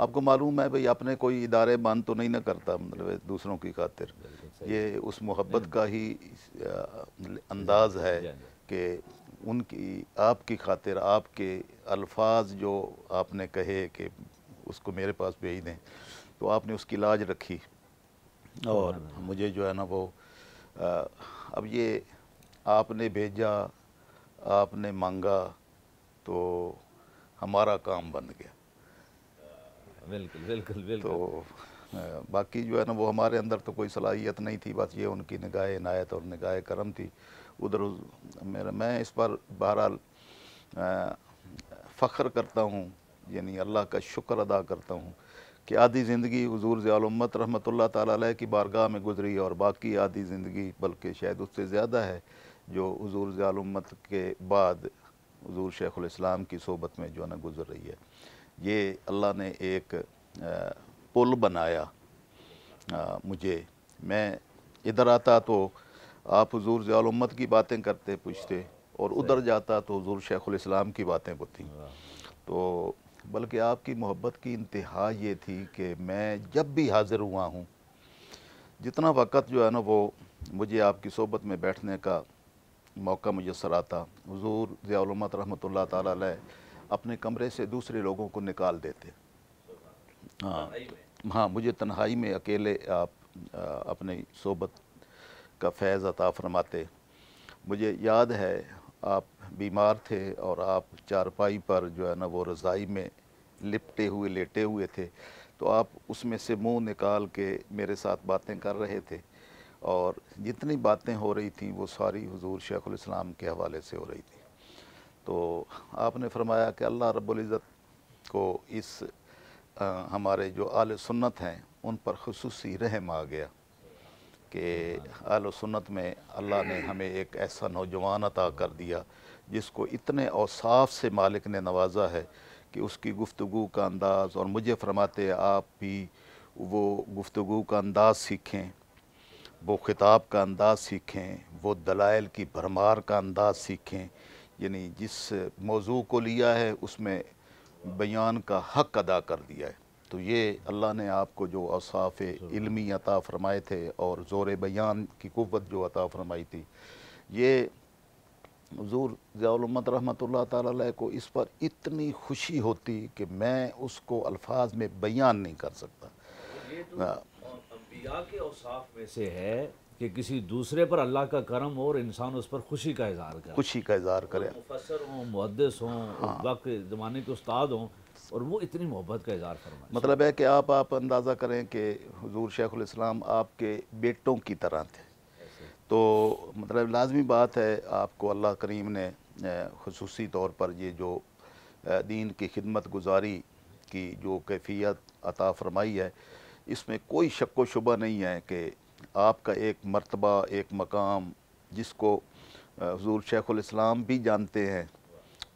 आपको मालूम है भाई आपने कोई इदारे बंद तो नहीं ना करता मतलब दूसरों की खातिर ये उस मोहब्बत का ही अंदाज है कि उनकी आपकी खातिर आपके अल्फाज जो आपने कहे कि उसको मेरे पास भेज दें तो आपने उसकी लाज रखी और मुझे जो है ना वो अब ये आपने भेजा आपने मांगा तो हमारा काम बन गया बिल्कुल बिल्कुल बिल्कुल तो बाकी जो है ना वो हमारे अंदर तो कोई सलाहियत नहीं थी बस ये उनकी निगाह इनायत और निगाह करम थी उधर मेरा मैं इस पर बहरहाल फ़ख्र करता हूँ यानी अल्लाह का शुक्र अदा करता हूँ कि आधी ज़िंदगी हजूर ज़्यालमत रहमत ला की बारगाह में गुजरी और बाकी आधी ज़िंदगी बल्कि शायद उससे ज़्यादा है जो हजूर ज़्यालमत के बाद हजूर शेख़ुलस्लाम की सोबत में जो है ना गुज़र रही है ये अल्लाह ने एक पुल बनाया आ, मुझे मैं इधर आता तो आप हजूर ज़्यालमत की बातें करते पूछते और उधर जाता तो हजूर शेख़ुलस्लाम की बातें होती तो बल्कि आपकी मोहब्बत की इंतहा ये थी कि मैं जब भी हाज़िर हुआ हूँ जितना वक़्त जो है ना वो मुझे आपकी सोबत में बैठने का मौका मैसर आता हजूर ज़ियालमत रहमत ला अपने कमरे से दूसरे लोगों को निकाल देते हाँ हाँ मुझे तन्हाई में अकेले आप आ, अपनी सोबत का फैज़ अता फरमाते मुझे याद है आप बीमार थे और आप चारपाई पर जो है ना वो रज़ाई में लिपटे हुए लेटे हुए थे तो आप उसमें से मुंह निकाल के मेरे साथ बातें कर रहे थे और जितनी बातें हो रही थी वो सारी हजूर शेख़ुलस्लाम के हवाले से हो रही थी तो आपने फरमाया कि अल्लाह रब्ज़त को इस आ, हमारे जो आल सुन्नत हैं उन पर खसूस रहम आ गया कि आल सुन्नत में अल्लाह ने हमें एक ऐसा नौजवान अता कर दिया जिसको इतने औसाफ से मालिक ने नवाजा है कि उसकी गुफ्तु का अंदाज़ और मुझे फरमाते आप भी वो गुफ्तु का अंदाज़ सीखें वो ख़िताब का अंदाज़ सीखें वो दलाइल की भरमार का अंदाज़ सीखें यानी जिस मौजू को लिया है उसमें बयान का हक अदा कर दिया है तो ये अल्लाह ने आपको जो असाफ़ इलमी अता फ़रमाए थे और ज़ोर बयान की कुत जो अता फ़रमाई थी ये हजूर ज़ियामत रहमत ला को इस पर इतनी खुशी होती कि मैं उसको अल्फाज में बयान नहीं कर सकता अम्बिया के औसाफ में से है कि किसी दूसरे पर अल्लाह का करम और इंसान उस पर खुशी का इजहार करे खुशी का इजहार करे मुफसर हों मुहदस हों हाँ। वक्त ज़माने के उस्ताद हों और वो इतनी मोहब्बत का इजहार फरमाए मतलब है कि आप आप अंदाज़ा करें कि हजूर शेखुलस्लाम आपके बेटों की तरह थे तो मतलब लाजमी बात है आपको अल्लाह करीम ने खसूसी तौर पर ये जो दीन की खिदमत गुजारी की जो कैफियत अता फरमाई है इसमें कोई शक व शुबा नहीं है कि आपका एक मरतबा एक मकाम जिसको हजूर उम भी जानते हैं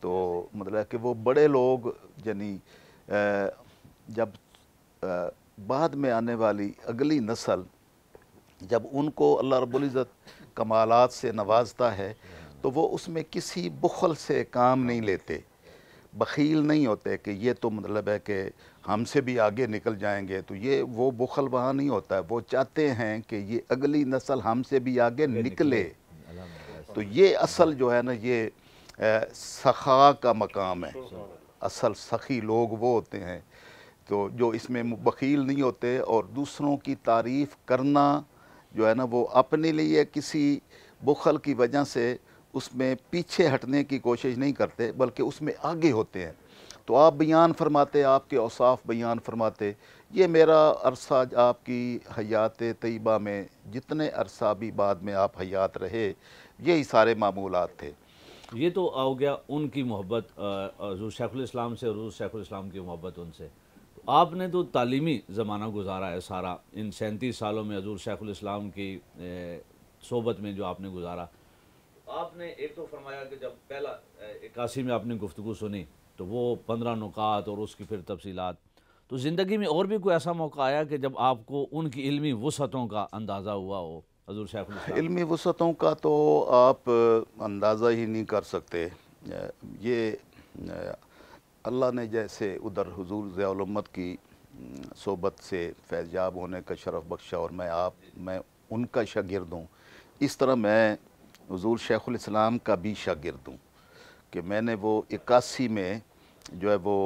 तो मतलब कि वो बड़े लोग यानी जब आ, बाद में आने वाली अगली नस्ल जब उनको अल्लाह रबुल्जत कमालत से नवाजता है तो वो उसमें किसी बुखल से काम नहीं लेते बखील नहीं होते कि ये तो मतलब है कि हमसे भी आगे निकल जाएंगे तो ये वो बुखल वहाँ नहीं होता है वो चाहते हैं कि ये अगली नस्ल हमसे भी आगे निकले, तो ये असल जो है ना ये सखा का मकाम है असल सखी लोग वो होते हैं तो जो इसमें बकील नहीं होते और दूसरों की तारीफ़ करना जो है ना वो अपने लिए किसी बुखल की वजह से उसमें पीछे हटने की कोशिश नहीं करते बल्कि उसमें आगे होते हैं तो आप बयान फरमाते आपके औसाफ बयान फरमाते ये मेरा अरसा आपकी हयात तयबा में जितने अरसा भी बाद में आप हयात रहे यही सारे मामूलत थे ये तो हो गया उनकी मोहब्बत हजूर शेखुलस्लाम से शेख शेखुलस्लाम की मोहब्बत उनसे तो आपने तो तालीमी ज़माना गुजारा है सारा इन सैंतीस सालों में हजूर शेखुलस्लाम की सोबत में जो आपने गुजारा आपने एक तो फरमाया कि जब पहला इक्यासी में आपने गुफ्तु सुनी तो वो पंद्रह नुकात और उसकी फिर तफसीत तो ज़िंदगी में और भी कोई ऐसा मौका आया कि जब आपको उनकी इलमी वसतों का अंदाज़ा हुआ हो हजूर शेख इलमी वसतों का तो आप अंदाज़ा ही नहीं कर सकते ये अल्लाह ने जैसे उधर हजूर ज़ियालमत की सोबत से फैजाब होने का शरफ़ बख्शा और मैं आप मैं उनका शागिर्द हूँ इस तरह मैं हजूर शेख़ुल इस्लाम का भी शागिर्द हूँ कि मैंने वो इक्यासी में जो है वो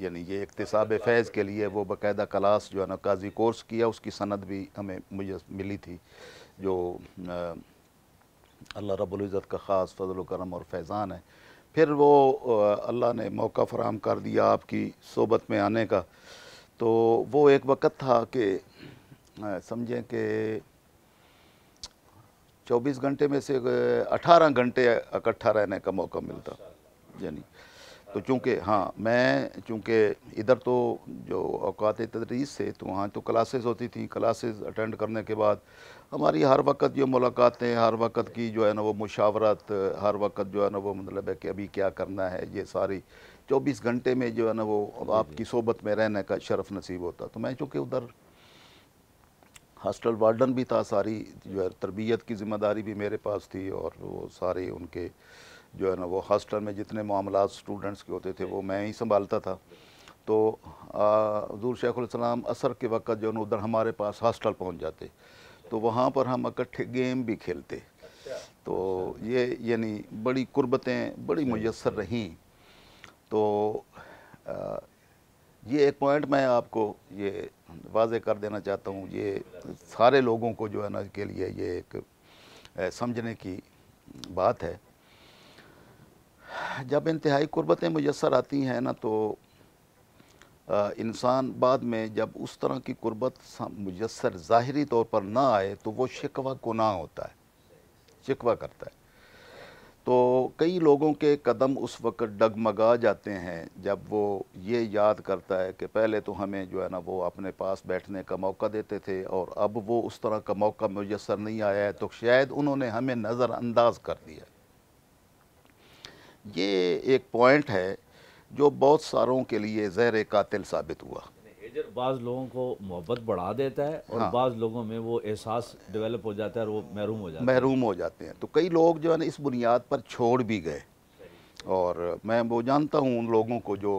यानी ये इकतसाब फैज़ के लिए वो बाकायदा क्लास जो है ना काजी कोर्स किया उसकी सनद भी हमें मुझे मिली थी जो अल्लाह रबुल्ज़त का ख़ास फजलकरम करम और फैज़ान है फिर वो अल्लाह ने मौका फ़राम कर दिया आपकी सोबत में आने का तो वो एक वक़्त था कि समझें कि 24 घंटे में से 18 घंटे इकट्ठा रहने का मौका मिलता यानी तो चूँकि हाँ मैं चूँकि इधर तो जो अवकात तदरीस से तो वहाँ तो क्लासेस होती थी क्लासेस अटेंड करने के बाद हमारी हर वक्त जो मुलाकातें हर वक्त की जो है ना वो मुशावरत हर वक्त जो है ना वो मतलब है कि अभी क्या करना है ये सारी चौबीस घंटे में जो है ना वो आपकी सोबत में रहने का शरफ़ नसीब होता तो मैं चूँकि उधर हॉस्टल वार्डन भी था सारी जो है तरबियत की ज़िम्मेदारी भी मेरे पास थी और वो सारे उनके जो है ना वो हॉस्टल में जितने मामला स्टूडेंट्स के होते थे वो मैं ही संभालता था तो हजूर उम असर के वक्त जो है उधर हमारे पास हॉस्टल पहुँच जाते तो वहाँ पर हम इकट्ठे गेम भी खेलते तो ये यानी बड़ी कुर्बतें बड़ी मैसर रहीं तो ये एक पॉइंट मैं आपको ये वाजे कर देना चाहता हूँ ये सारे लोगों को जो है ना के लिए ये एक समझने की बात है जब इंतहाई कुर्बतें मैसर आती हैं ना तो इंसान बाद में जब उस तरह की कुर्बत मैसर ज़ाहरी तौर पर ना आए तो वो शिकवा को ना होता है शिकवा करता है तो कई लोगों के कदम उस वक़्त डगमगा जाते हैं जब वो ये याद करता है कि पहले तो हमें जो है ना वो अपने पास बैठने का मौका देते थे और अब वो उस तरह का मौका मैसर नहीं आया है तो शायद उन्होंने हमें नज़रअंदाज कर दिया ये एक पॉइंट है जो बहुत सारों के लिए जहर कातिल साबित हुआ प्लेजर बाज़ लोगों को मोहब्बत बढ़ा देता है और हाँ। बाज़ लोगों में वो एहसास डेवलप हो जाता है और वो महरूम हो जाता है महरूम हो जाते हैं तो कई लोग जो है ना इस बुनियाद पर छोड़ भी गए और मैं वो जानता हूँ उन लोगों को जो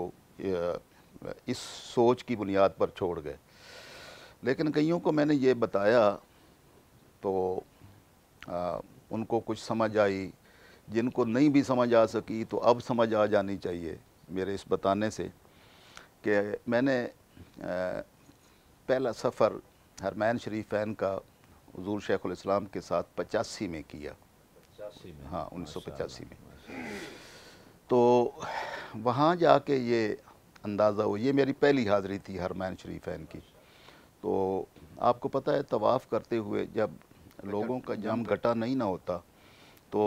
इस सोच की बुनियाद पर छोड़ गए लेकिन कईयों को मैंने ये बताया तो आ, उनको कुछ समझ आई जिनको नहीं भी समझ आ सकी तो अब समझ आ जानी चाहिए मेरे इस बताने से कि मैंने पहला सफ़र हरमैन शरीफ शरीफैन का हजूर उम के साथ पचासी में किया में हाँ उन्नीस सौ पचासी में तो वहाँ जाके ये अंदाज़ा हुआ ये मेरी पहली हाज़री थी हरमैन शरीफैन की तो आपको पता है तवाफ़ करते हुए जब लोगों का जम घटा नहीं ना होता तो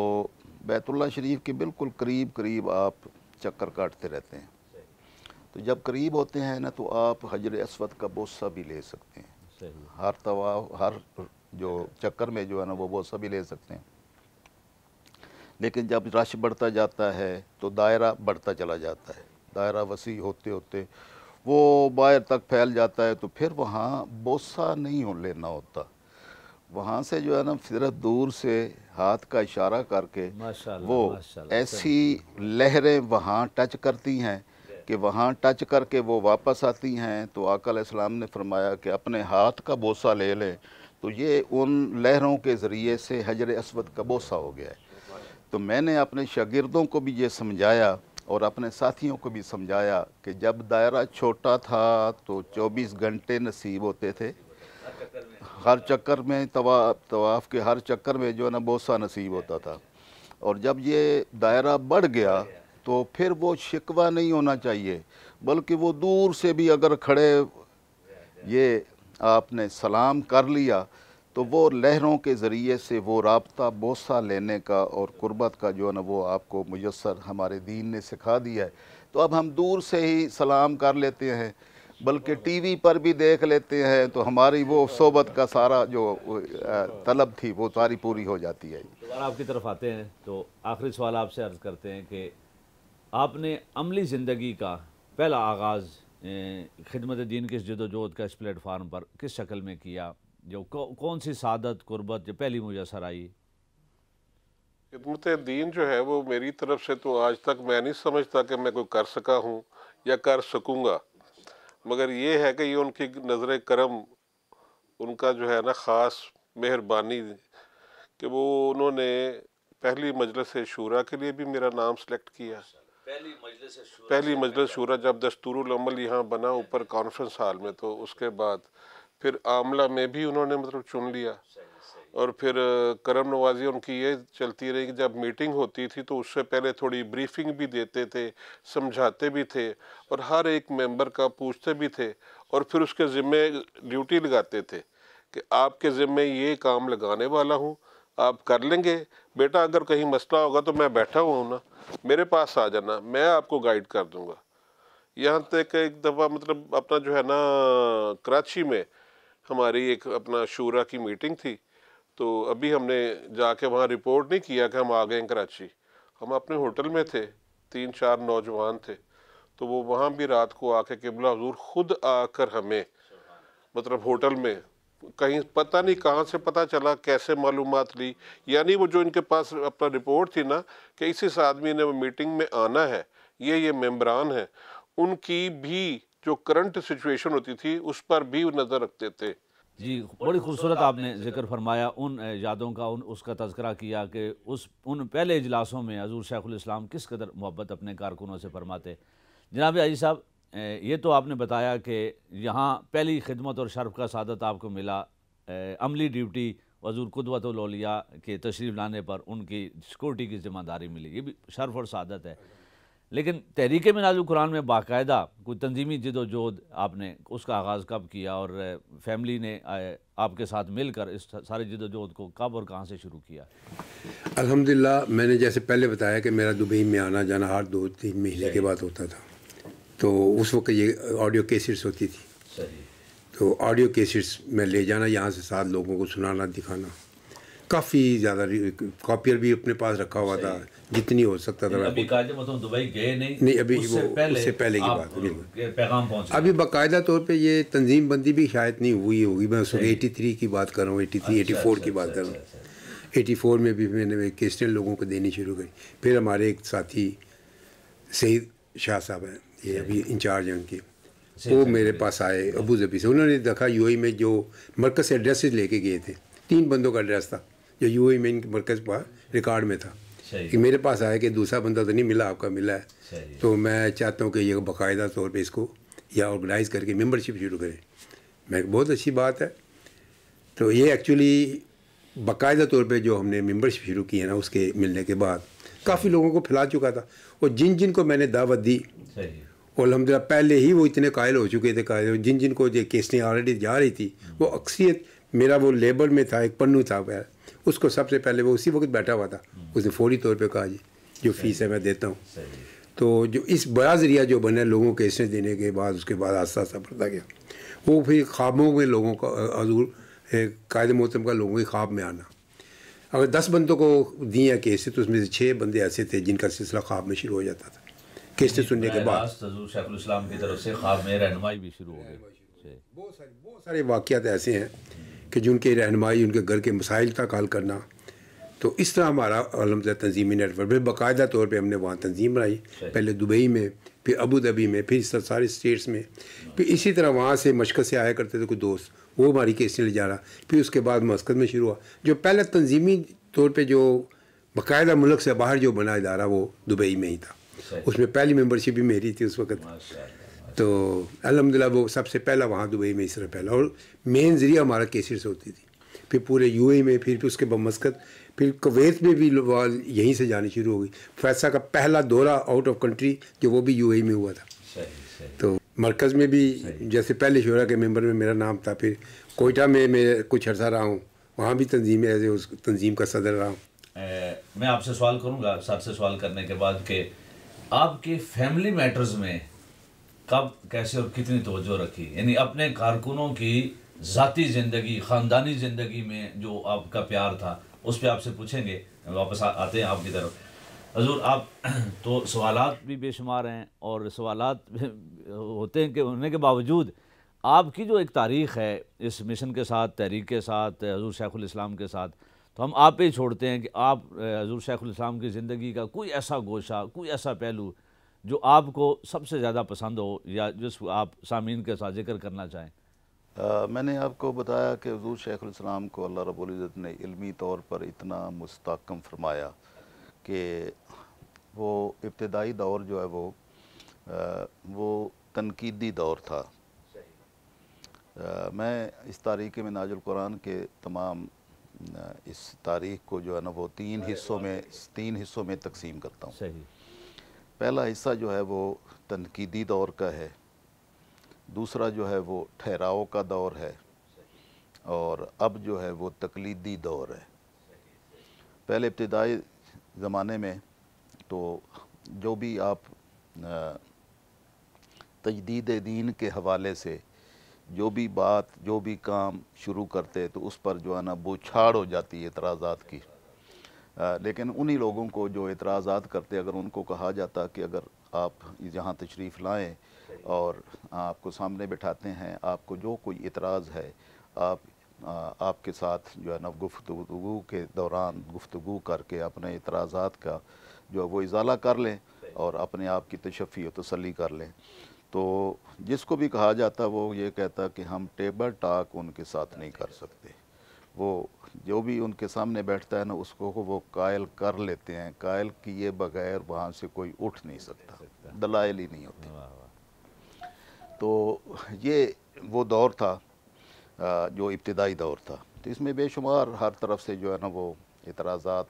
बैतुल्ला शरीफ के बिल्कुल करीब करीब आप चक्कर काटते रहते हैं तो जब करीब होते हैं ना तो आप हजर असवद का बोसा भी ले सकते हैं हर तवा हर जो चक्कर में जो है ना वो बोसा भी ले सकते हैं लेकिन जब रश बढ़ता जाता है तो दायरा बढ़ता चला जाता है दायरा वसी होते होते वो बाहर तक फैल जाता है तो फिर वहाँ बोसा नहीं हो लेना होता वहाँ से जो है ना फिर दूर से हाथ का इशारा करके वो ऐसी लहरें वहाँ टच करती हैं कि वहाँ टच करके वो वापस आती हैं तो आकल इस्लाम ने फरमाया कि अपने हाथ का बोसा ले लें तो ये उन लहरों के ज़रिए से हजर असवद का बोसा हो गया है तो मैंने अपने शागिर्दों को भी ये समझाया और अपने साथियों को भी समझाया कि जब दायरा छोटा था तो 24 घंटे नसीब होते थे हर चक्कर में तवा तवाफ़ के हर चक्कर में जो है ना बोसा नसीब होता था और जब ये दायरा बढ़ गया तो फिर वो शिकवा नहीं होना चाहिए बल्कि वो दूर से भी अगर खड़े ये आपने सलाम कर लिया तो वो लहरों के ज़रिए से वो रबता बोसा लेने का और कुर्बत का जो है ना वो आपको मैसर हमारे दीन ने सिखा दिया है तो अब हम दूर से ही सलाम कर लेते हैं बल्कि टीवी पर भी देख लेते हैं तो हमारी वो सोबत का सारा जो तलब थी वो सारी पूरी हो जाती है आपकी तरफ आते हैं तो आखिरी सवाल आपसे अर्ज़ करते हैं कि आपने अमली ज़िंदगी का पहला आगाज़ खिदमत दीन के जदोजहद का इस प्लेटफार्म पर किस शक्ल में किया जो कौन सी सादत कुर्बत जो पहली मुयसर आई खिदमत दीन जो है वो मेरी तरफ से तो आज तक मैं नहीं समझता कि मैं कोई कर सका हूँ या कर सकूँगा मगर ये है कि ये उनकी नज़र करम उनका जो है ना ख़ास मेहरबानी कि वो उन्होंने पहली मजलस शूरा के लिए भी मेरा नाम सेलेक्ट किया पहली मजलिस शूरा जब दस्तूरमल यहाँ बना ऊपर कॉन्फ्रेंस हॉल में तो उसके बाद फिर आमला में भी उन्होंने मतलब चुन लिया और फिर करम नवाजी उनकी ये चलती रही कि जब मीटिंग होती थी तो उससे पहले थोड़ी ब्रीफिंग भी देते थे समझाते भी थे और हर एक मेंबर का पूछते भी थे और फिर उसके ज़िम्मे ड्यूटी लगाते थे कि आपके ज़िम्मे ये काम लगाने वाला हूँ आप कर लेंगे बेटा अगर कहीं मसला होगा तो मैं बैठा हुआ हूँ ना मेरे पास आ जाना मैं आपको गाइड कर दूँगा यहाँ तक एक दफ़ा मतलब अपना जो है ना कराची में हमारी एक अपना शूरा की मीटिंग थी तो अभी हमने जाके वहाँ रिपोर्ट नहीं किया कि हम आ गए कराची हम अपने होटल में थे तीन चार नौजवान थे तो वो वहाँ भी रात को आके किबला हजूर ख़ुद आकर हमें मतलब होटल में कहीं पता नहीं कहाँ से पता चला कैसे मालूम ली यानी वो जो इनके पास अपना रिपोर्ट थी ना कि इस इस आदमी ने मीटिंग में आना है ये ये मेम्बरान है उनकी भी जो करंट सिचुएशन होती थी उस पर भी नज़र रखते थे जी बड़ी खूबसूरत आपने जिक्र फरमाया उन यादों का उन उसका तस्करा किया कि उस उन पहले इजलासों में हजूर शेखुल इस्लाम किस कदर मोहब्बत अपने कारकुनों से फरमाते जनाब अजी साहब ये तो आपने बताया कि यहाँ पहली खिदमत और शर्फ का सादत आपको मिला अमली ड्यूटी वजूर कुदवत लौलिया के तशरीफ़ लाने पर उनकी सिक्योरिटी की ज़िम्मेदारी मिली ये भी शर्फ और सादत है लेकिन तहरीक मिनाजुल कुरान में बाकायदा कोई तंजीमी जदोजहद आपने उसका आगाज़ कब किया और फैमिली ने आपके साथ मिलकर इस सारे जदोजहद को कब और कहाँ से शुरू किया अलहमदिल्ला मैंने जैसे पहले बताया कि मेरा दुबई में आना जाना हर दो तीन महीने के बाद होता था तो उस वक्त ये ऑडियो केसेट्स होती थी तो ऑडियो केसेट्स में ले जाना यहाँ से साथ लोगों को सुनाना दिखाना काफ़ी ज़्यादा कॉपियर भी अपने पास रखा हुआ था जितनी हो सकता था अभी दुबई गए नहीं नहीं अभी उससे वो पहले उससे पहले की बात पैगाम अभी बाकायदा तौर पे ये तंजीम बंदी भी शायद नहीं हुई होगी मैं उस एटी थ्री की बात कर रहा हूँ एटी थ्री एटी फोर की अच्छा, बात कर रहा अच्छा, अच्छा, हूँ एटी फोर में भी मैंने केस्टें लोगों को देनी शुरू करी फिर हमारे एक साथी सईद शाह साहब हैं ये अभी इंचार्ज हैं उनके वो मेरे पास आए अबू धाबी से उन्होंने देखा यू में जो मरकज़ से एड्रेसेस लेके गए थे तीन बंदों का एड्रेस था जो यूएई में इनके मरकज़ पर रिकॉर्ड में था कि मेरे पास आया कि दूसरा बंदा तो नहीं मिला आपका मिला है तो मैं चाहता हूँ कि ये बाकायदा तौर पर इसको या ऑर्गेनाइज करके मेम्बरशिप शुरू करें मैं बहुत अच्छी बात है तो ये एक्चुअली बाकायदा तौर पे जो हमने मेंबरशिप शुरू की है ना उसके मिलने के बाद काफ़ी लोगों को फैला चुका था और जिन जिन को मैंने दावत दी और अलहमदिल्ला पहले ही वो इतने कायल हो चुके थे कायल जिन जिन को केस नहीं ऑलरेडी जा रही थी वो अक्सरियत मेरा वो लेबर में था एक पन्नू था वह उसको सबसे पहले वो उसी वक्त बैठा हुआ था हम्म। उसने फौरी तौर पर कहा जी जो फीस है मैं देता हूँ तो जो इस बड़ा ज़रिया जो बना लोगों के इसने देने के बाद उसके बाद आस्ता आस्ता बढ़ता गया वो फिर ख्वाबों में लोगों का हजूर कायद मोहतम का लोगों के ख्वाब में आना अगर दस बंदों को दिए केस तो उसमें से छः बंदे ऐसे थे जिनका सिलसिला ख्वाब में शुरू हो जाता था किस्तें सुनने के बाद की तरफ से ख्वाब में भी शुरू हो गई बहुत सारे बहुत सारे वाक़ात ऐसे हैं कि जिनके रहनमाई उनके घर के मसाइल तक हल करना तो इस तरह हमारा अलमद तंजीमी नेटवर्क फिर बाकायदा तौर पर हमने वहाँ तंजीम बनाई पहले दुबई में फिर अबू धाबी में फिर इस तरह सारे स्टेट्स में फिर इसी तरह वहाँ से मशक़त से आया करते थे कोई दोस्त वो हमारी केस ले जा रहा फिर उसके बाद मस्कत में शुरू हुआ जो पहले तंजीमी तौर पर जो बाकायदा मुल्क से बाहर जो बना इदारा वो दुबई में ही था अच्छा, उसमें अच्छा। पहली मेंबरशिप भी मेरी थी उस वक्त तो अलहमदिल्ला वो सबसे पहला वहाँ दुबई में इस तरह पहला और मेन ज़रिया हमारा केसर से होती थी फिर पूरे यू e में फिर भी उसके बमस्कत फिर कुवैत में भी यहीं से जानी शुरू हो गई फैसा का पहला दौरा आउट ऑफ कंट्री जो वो भी यू e में हुआ था सही, सही। तो मरकज़ में भी जैसे पहले शोरा के मेंबर में मेरा नाम था फिर कोयटा में मैं कुछ अर्सा रहा हूँ वहाँ भी तंजीम एज उस तंजीम का सदर रहा हूँ मैं आपसे सवाल करूँगा से सवाल करने के बाद के आपके फैमिली मैटर्स में कब कैसे और कितनी तोज्जो रखी यानी अपने कारकुनों की ज़ाती ज़िंदगी ख़ानदानी ज़िंदगी में जो आपका प्यार था उस पर आपसे पूछेंगे वापस आ, आते हैं आपकी तरफ हजूर आप तो सवाल भी बेशुमार हैं और सवाल होते हैं कि होने के बावजूद आपकी जो एक तारीख़ है इस मिशन के साथ तहरीक के साथ हजूर शेखुल इस्लाम के साथ तो हम आप पे ही छोड़ते हैं कि आप हजूर उम की ज़िंदगी का कोई ऐसा गोशा कोई ऐसा पहलू जो आपको सबसे ज़्यादा पसंद हो या जिस आप सामीन के साथ जिक्र करना चाहें आ, मैंने आपको बताया कि हजूर उम को अल्लाह रबुल्ज़त ने इलमी तौर पर इतना मुस्तकम फरमाया कि वो इब्तदाई दौर जो है वो आ, वो तनकीदी दौर था आ, मैं इस तारीख़ में नाजुल कुरान के तमाम इस तारीख को जो है ना वो तीन हिस्सों में तीन हिस्सों में तकसीम करता हूँ पहला हिस्सा जो है वो तनकीदी दौर का है दूसरा जो है वो ठहराव का दौर है और अब जो है वो तकलीदी दौर है पहले इब्तदाई ज़माने में तो जो भी आप तजदीद दीन के हवाले से जो भी बात जो भी काम शुरू करते तो उस पर जो है ना बोछाड़ हो जाती है एतराज़ात की आ, लेकिन उन्हीं लोगों को जो एतराज़ात करते अगर उनको कहा जाता कि अगर आप यहाँ तशरीफ़ लाएँ और आपको सामने बिठाते हैं आपको जो कोई इतराज़ है आप आ, आपके साथ जो है ना गुफ्तु के दौरान गुफ्तु करके अपने इतराज़ात का जो है वो इजाला कर लें और अपने आप की तशफ़ी व तसली कर लें तो जिसको भी कहा जाता वो ये कहता कि हम टेबल टाक उनके साथ नहीं कर सकते वो जो भी उनके सामने बैठता है ना उसको वो कायल कर लेते हैं कायल किए बगैर वहाँ से कोई उठ नहीं सकता दलाइल ही नहीं होती तो ये वो दौर था जो इब्तदाई दौर था तो इसमें बेशुमार हर तरफ से जो है ना वो इतराज़ात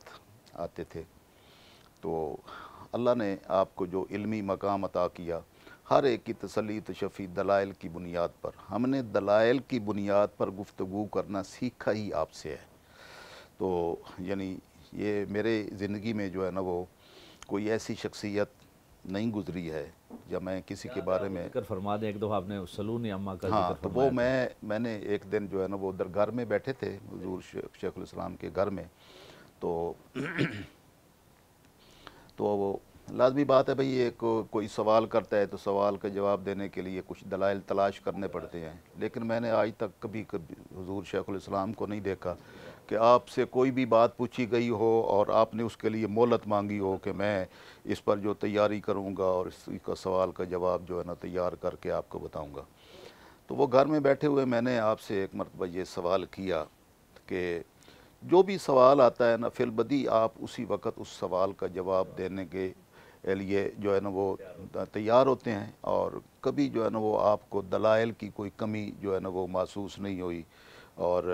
आते थे तो अल्लाह ने आपको जो इल्मी मकाम अता किया हर एक की तसली तशफ़ी दलाइल की बुनियाद पर हमने दलाइल की बुनियाद पर गुफ्तु करना सीखा ही आपसे है तो यानी ये मेरे ज़िंदगी में जो है ना वो कोई ऐसी शख्सियत नहीं गुजरी है जब मैं किसी के बारे में कर फरमा दें एक दफ़ा आपने सलून अम्मा का हाँ तो वो मैं मैंने एक दिन जो है ना वो उधर घर में बैठे थे हजूर शेख के घर में तो तो वो लाजमी बात है भाई ये को, कोई सवाल करता है तो सवाल का जवाब देने के लिए कुछ दलाइल तलाश करने पड़ते हैं लेकिन मैंने आज तक कभी कभी हजूर शेख़ुलस्लाम को नहीं देखा कि आपसे कोई भी बात पूछी गई हो और आपने उसके लिए मोहलत मांगी हो कि मैं इस पर जो तैयारी करूँगा और इसका सवाल का जवाब जो है ना तैयार करके आपको बताऊँगा तो वो घर में बैठे हुए मैंने आपसे एक मरतबा ये सवाल किया कि जो भी सवाल आता है ना फिलबदी आप उसी वक्त उस सवाल का जवाब देने के लिए जो है ना वो तैयार होते हैं और कभी जो है ना वो आपको दलाइल की कोई कमी जो है ना वो महसूस नहीं हुई और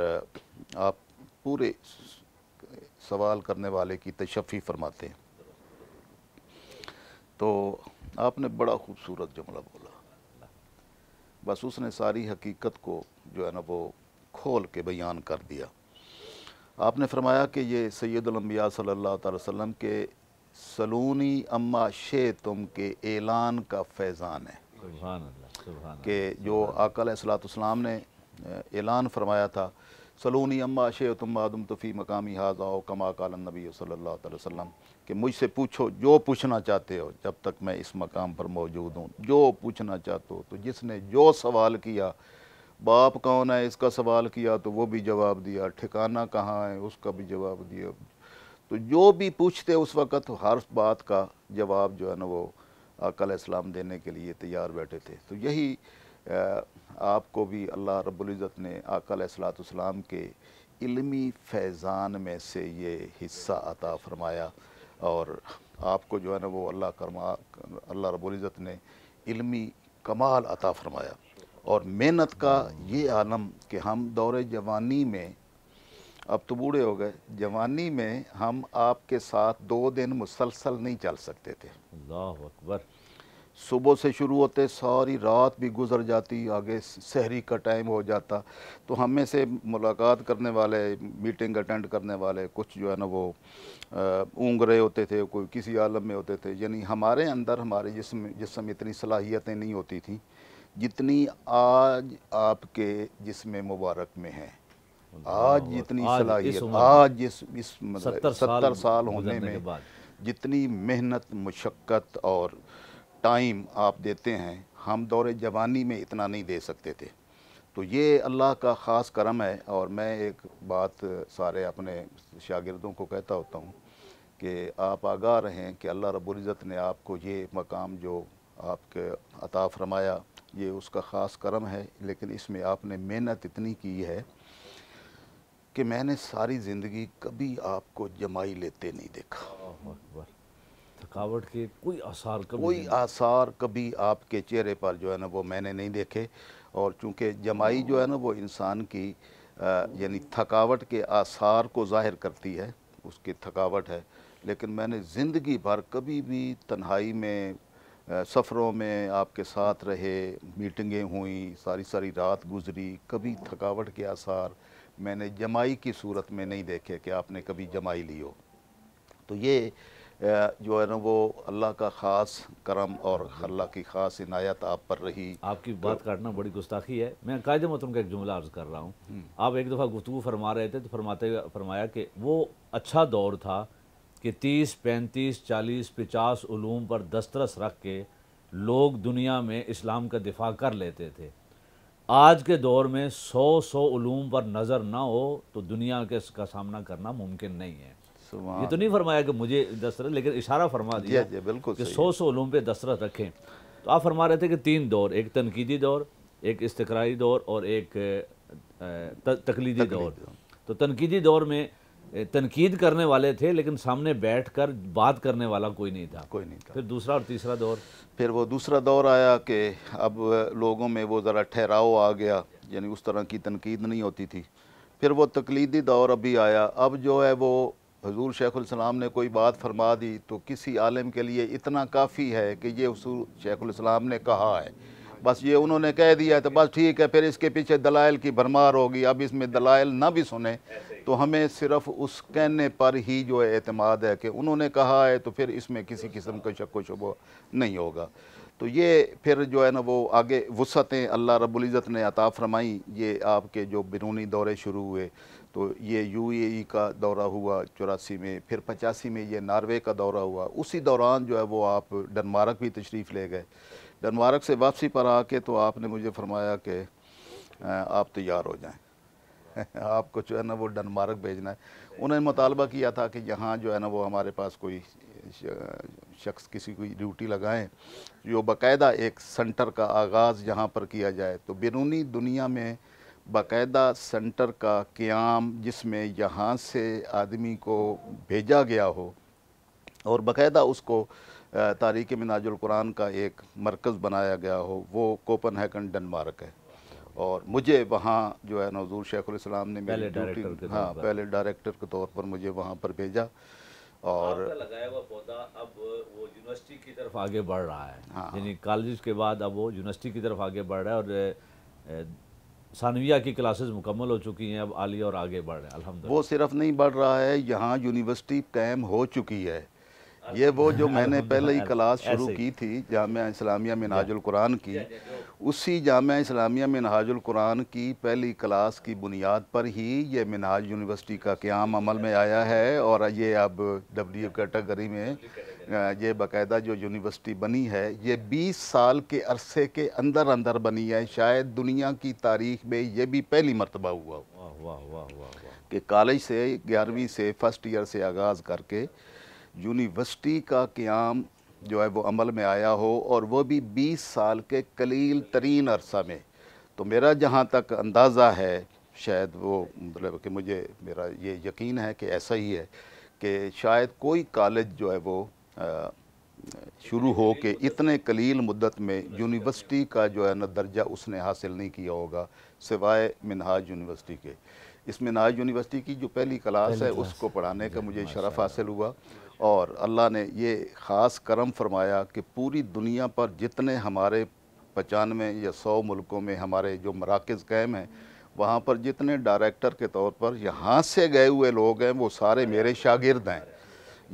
आप पूरे सवाल करने वाले की तशफ़ी फरमाते हैं तो आपने बड़ा खूबसूरत जुमला बोला बस उसने सारी हकीकत को जो है ना वो खोल के बयान कर दिया आपने फरमाया कि ये सैदुलम्बिया सल्ला वसम के सलूनी अम्मा शे तुम के ऐलान का फैज़ान है कि जो अकल सलाम ने ऐलान फरमाया था सलूनी अम्मा शे तुम आदम तफ़ी तो मकामी हाजा कमा कल नबी सल्ला वसम कि मुझसे पूछो जो पूछना चाहते हो जब तक मैं इस मकाम पर मौजूद हूँ जो पूछना चाहते हो तो जिसने जो सवाल किया बाप कौन है इसका सवाल किया तो वो भी जवाब दिया ठिकाना कहाँ है उसका भी जवाब दिया तो जो भी पूछते उस वक़्त हर बात का जवाब जो है ना वो इस्लाम देने के लिए तैयार बैठे थे तो यही आपको भी अल्लाह रब्ज़त ने अकाम के इल्मी फैज़ान में से ये हिस्सा अता फ़रमाया और आपको जो है ना वो अल्लाह करमा अल्लाह रब्ज़त ने इल्मी कमाल अता फ़रमाया और मेहनत का ये आलम कि हम दौर जवानी में अब तो बूढ़े हो गए जवानी में हम आपके साथ दो दिन मुसलसल नहीं चल सकते थे अकबर सुबह से शुरू होते सारी रात भी गुजर जाती आगे शहरी का टाइम हो जाता तो हम में से मुलाकात करने वाले मीटिंग अटेंड करने वाले कुछ जो है ना वो ऊँग रहे होते थे कोई किसी आलम में होते थे यानी हमारे अंदर हमारे जिसम जिसम इतनी सलाहियतें नहीं होती थी जितनी आज आपके जिसम मुबारक में हैं आज जितनी सलाहियत आज इस इस मतलब सत्तर साल होने में जितनी मेहनत मशक्क़त और टाइम आप देते हैं हम दौरे जवानी में इतना नहीं दे सकते थे तो ये अल्लाह का ख़ास करम है और मैं एक बात सारे अपने शागिर्दों को कहता होता हूँ कि आप आगाह रहें कि अल्लाह रबुल्ज़त ने आपको ये मकाम जो आपके अता फरमाया ये उसका ख़ास करम है लेकिन इसमें आपने मेहनत इतनी की है कि मैंने सारी ज़िंदगी कभी आपको जमाई लेते नहीं देखा थकावट के कोई आसार कभी कोई आसार कभी आपके चेहरे पर जो है ना वो मैंने नहीं देखे और चूँकि जमाई जो है ना वो इंसान की यानी थकावट के आसार को जाहिर करती है उसकी थकावट है लेकिन मैंने ज़िंदगी भर कभी भी तन्हाई में सफ़रों में आपके साथ रहे मीटिंगें हुई सारी सारी रात गुजरी कभी थकावट के आसार मैंने जमाई की सूरत में नहीं देखे कि आपने कभी जमाई ली हो तो ये जो है ना वो अल्लाह का ख़ास करम और अल्लाह की ख़ास इनायत आप पर रही आपकी तो बात काटना बड़ी गुस्ताखी है मैं कायद मतम का एक जुमला अर्ज़ कर रहा हूँ हम्म। आप एक दफ़ा गुफ्तु फरमा रहे थे तो फरमाते फरमाया कि वो अच्छा दौर था कि तीस पैंतीस चालीस पचास उलूम पर दस्तरस रख के लोग दुनिया में इस्लाम का दिफा कर लेते थे आज के दौर में सौ सौ ूम पर नज़र ना हो तो दुनिया के का सामना करना मुमकिन नहीं है ये तो नहीं फरमाया कि मुझे दस्तरत लेकिन इशारा फरमा दिया जी, जी, बिल्कुल कि सौ सौ ूम पर दस्तरत रखें तो आप फरमा रहे थे कि तीन दौर एक तनकीदी दौर एक इस्तकरारी दौर और एक तकलीदी दौर तो तनकीदी दौर में तनकीद करने वाले थे लेकिन सामने बैठ कर बात करने वाला कोई नहीं था कोई नहीं था फिर दूसरा और तीसरा दौर फिर वो दूसरा दौर आया कि अब लोगों में वो ज़रा ठहराव आ गया यानी उस तरह की तनकीद नहीं होती थी फिर वो तकलीदी दौर अभी आया अब जो है वो हजूर उम ने कोई बात फरमा दी तो किसी आलम के लिए इतना काफ़ी है कि ये हजूर उम ने कहा है बस ये उन्होंने कह दिया तो बस ठीक है फिर इसके पीछे दलाइल की भरमार होगी अब इसमें दलाइल ना भी सुने तो हमें सिर्फ उस कहने पर ही जो है अतमाद है कि उन्होंने कहा है तो फिर इसमें किसी किस्म का शक शुभ नहीं होगा तो ये फिर जो है ना वो आगे वसतें अल्लाह रबुल्ज़त ने अता फरमाई ये आपके जो बिरूनी दौरे शुरू हुए तो ये यू ए ई का दौरा हुआ चौरासी में फिर पचासी में ये नार्वे का दौरा हुआ उसी दौरान जो है वो आप डनमार्क भी तशरीफ़ ले गए डनमार्क से वापसी पर आके तो आपने मुझे फरमाया कि आप तैयार हो जाएँ आपको जो है ना वो डनमार्क भेजना है उन्होंने मुतालबा किया था कि यहाँ जो है ना वो हमारे पास कोई शख्स किसी को ड्यूटी लगाएं जो बाकायदा एक सेंटर का आगाज़ यहाँ पर किया जाए तो बैरूनी दुनिया में बाकायदा सेंटर का क्याम जिसमें यहाँ से आदमी को भेजा गया हो और बाकायदा उसको तारीख़ मिनाजुल कुरान का एक मरकज़ बनाया गया हो वो कोपन हैकन डनमार्क है और मुझे वहाँ जो है नजूर उम ने मेरी ड्यूटी हाँ पहले डायरेक्टर के तौर पर मुझे वहाँ पर भेजा और लगाया हुआ पौधा अब वो यूनिवर्सिटी की तरफ आगे बढ़ रहा है हाँ। कॉलेज हाँ। के बाद अब वो यूनिवर्सिटी की तरफ आगे बढ़ रहा है और सानविया की क्लासेस मुकम्मल हो चुकी हैं अब आलिया और आगे बढ़ रहे हैं अलहमद वो सिर्फ नहीं बढ़ रहा है यहाँ यूनिवर्सिटी कैम हो चुकी है ये वो जो मैंने पहले ही क्लास शुरू की थी जामिया इस्लामिया में नाजुल कुरान की उसी जाम इस्लामिया में नहाजुल कुरान की पहली क्लास की बुनियाद पर ही ये मिनहाज यूनिवर्सिटी का क्याम अमल में आया है और ये अब डब्ल्यू कैटेगरी में ये बाकायदा जो यूनिवर्सिटी बनी है ये 20 साल के अरसे के अंदर अंदर बनी है शायद दुनिया की तारीख में ये भी पहली मरतबा हुआ कि कॉलेज से ग्यारहवीं से फर्स्ट ईयर से आगाज़ करके यूनिवर्सिटी का क्याम जो है वो अमल में आया हो और वो भी 20 साल के कलील तरीन अरसा में तो मेरा जहाँ तक अंदाज़ा है शायद वो मतलब कि मुझे मेरा ये यकीन है कि ऐसा ही है कि शायद कोई कॉलेज जो है वो शुरू हो के इतने कलील मुद्दत में यूनिवर्सिटी का जो है ना दर्जा उसने हासिल नहीं किया होगा सिवाय मिनहाज यूनिवर्सिटी के इस मिनहाज यूनिवर्सिटी की जो पहली क्लास है उसको पढ़ाने का मुझे शरफ़ हासिल हुआ और अल्लाह ने ये ख़ास करम फरमाया कि पूरी दुनिया पर जितने हमारे पचानवे या सौ मुल्कों में हमारे जो मराकज़ कैम हैं वहाँ पर जितने डायरेक्टर के तौर पर यहाँ से गए हुए लोग हैं वो सारे मेरे शागिर्द हैं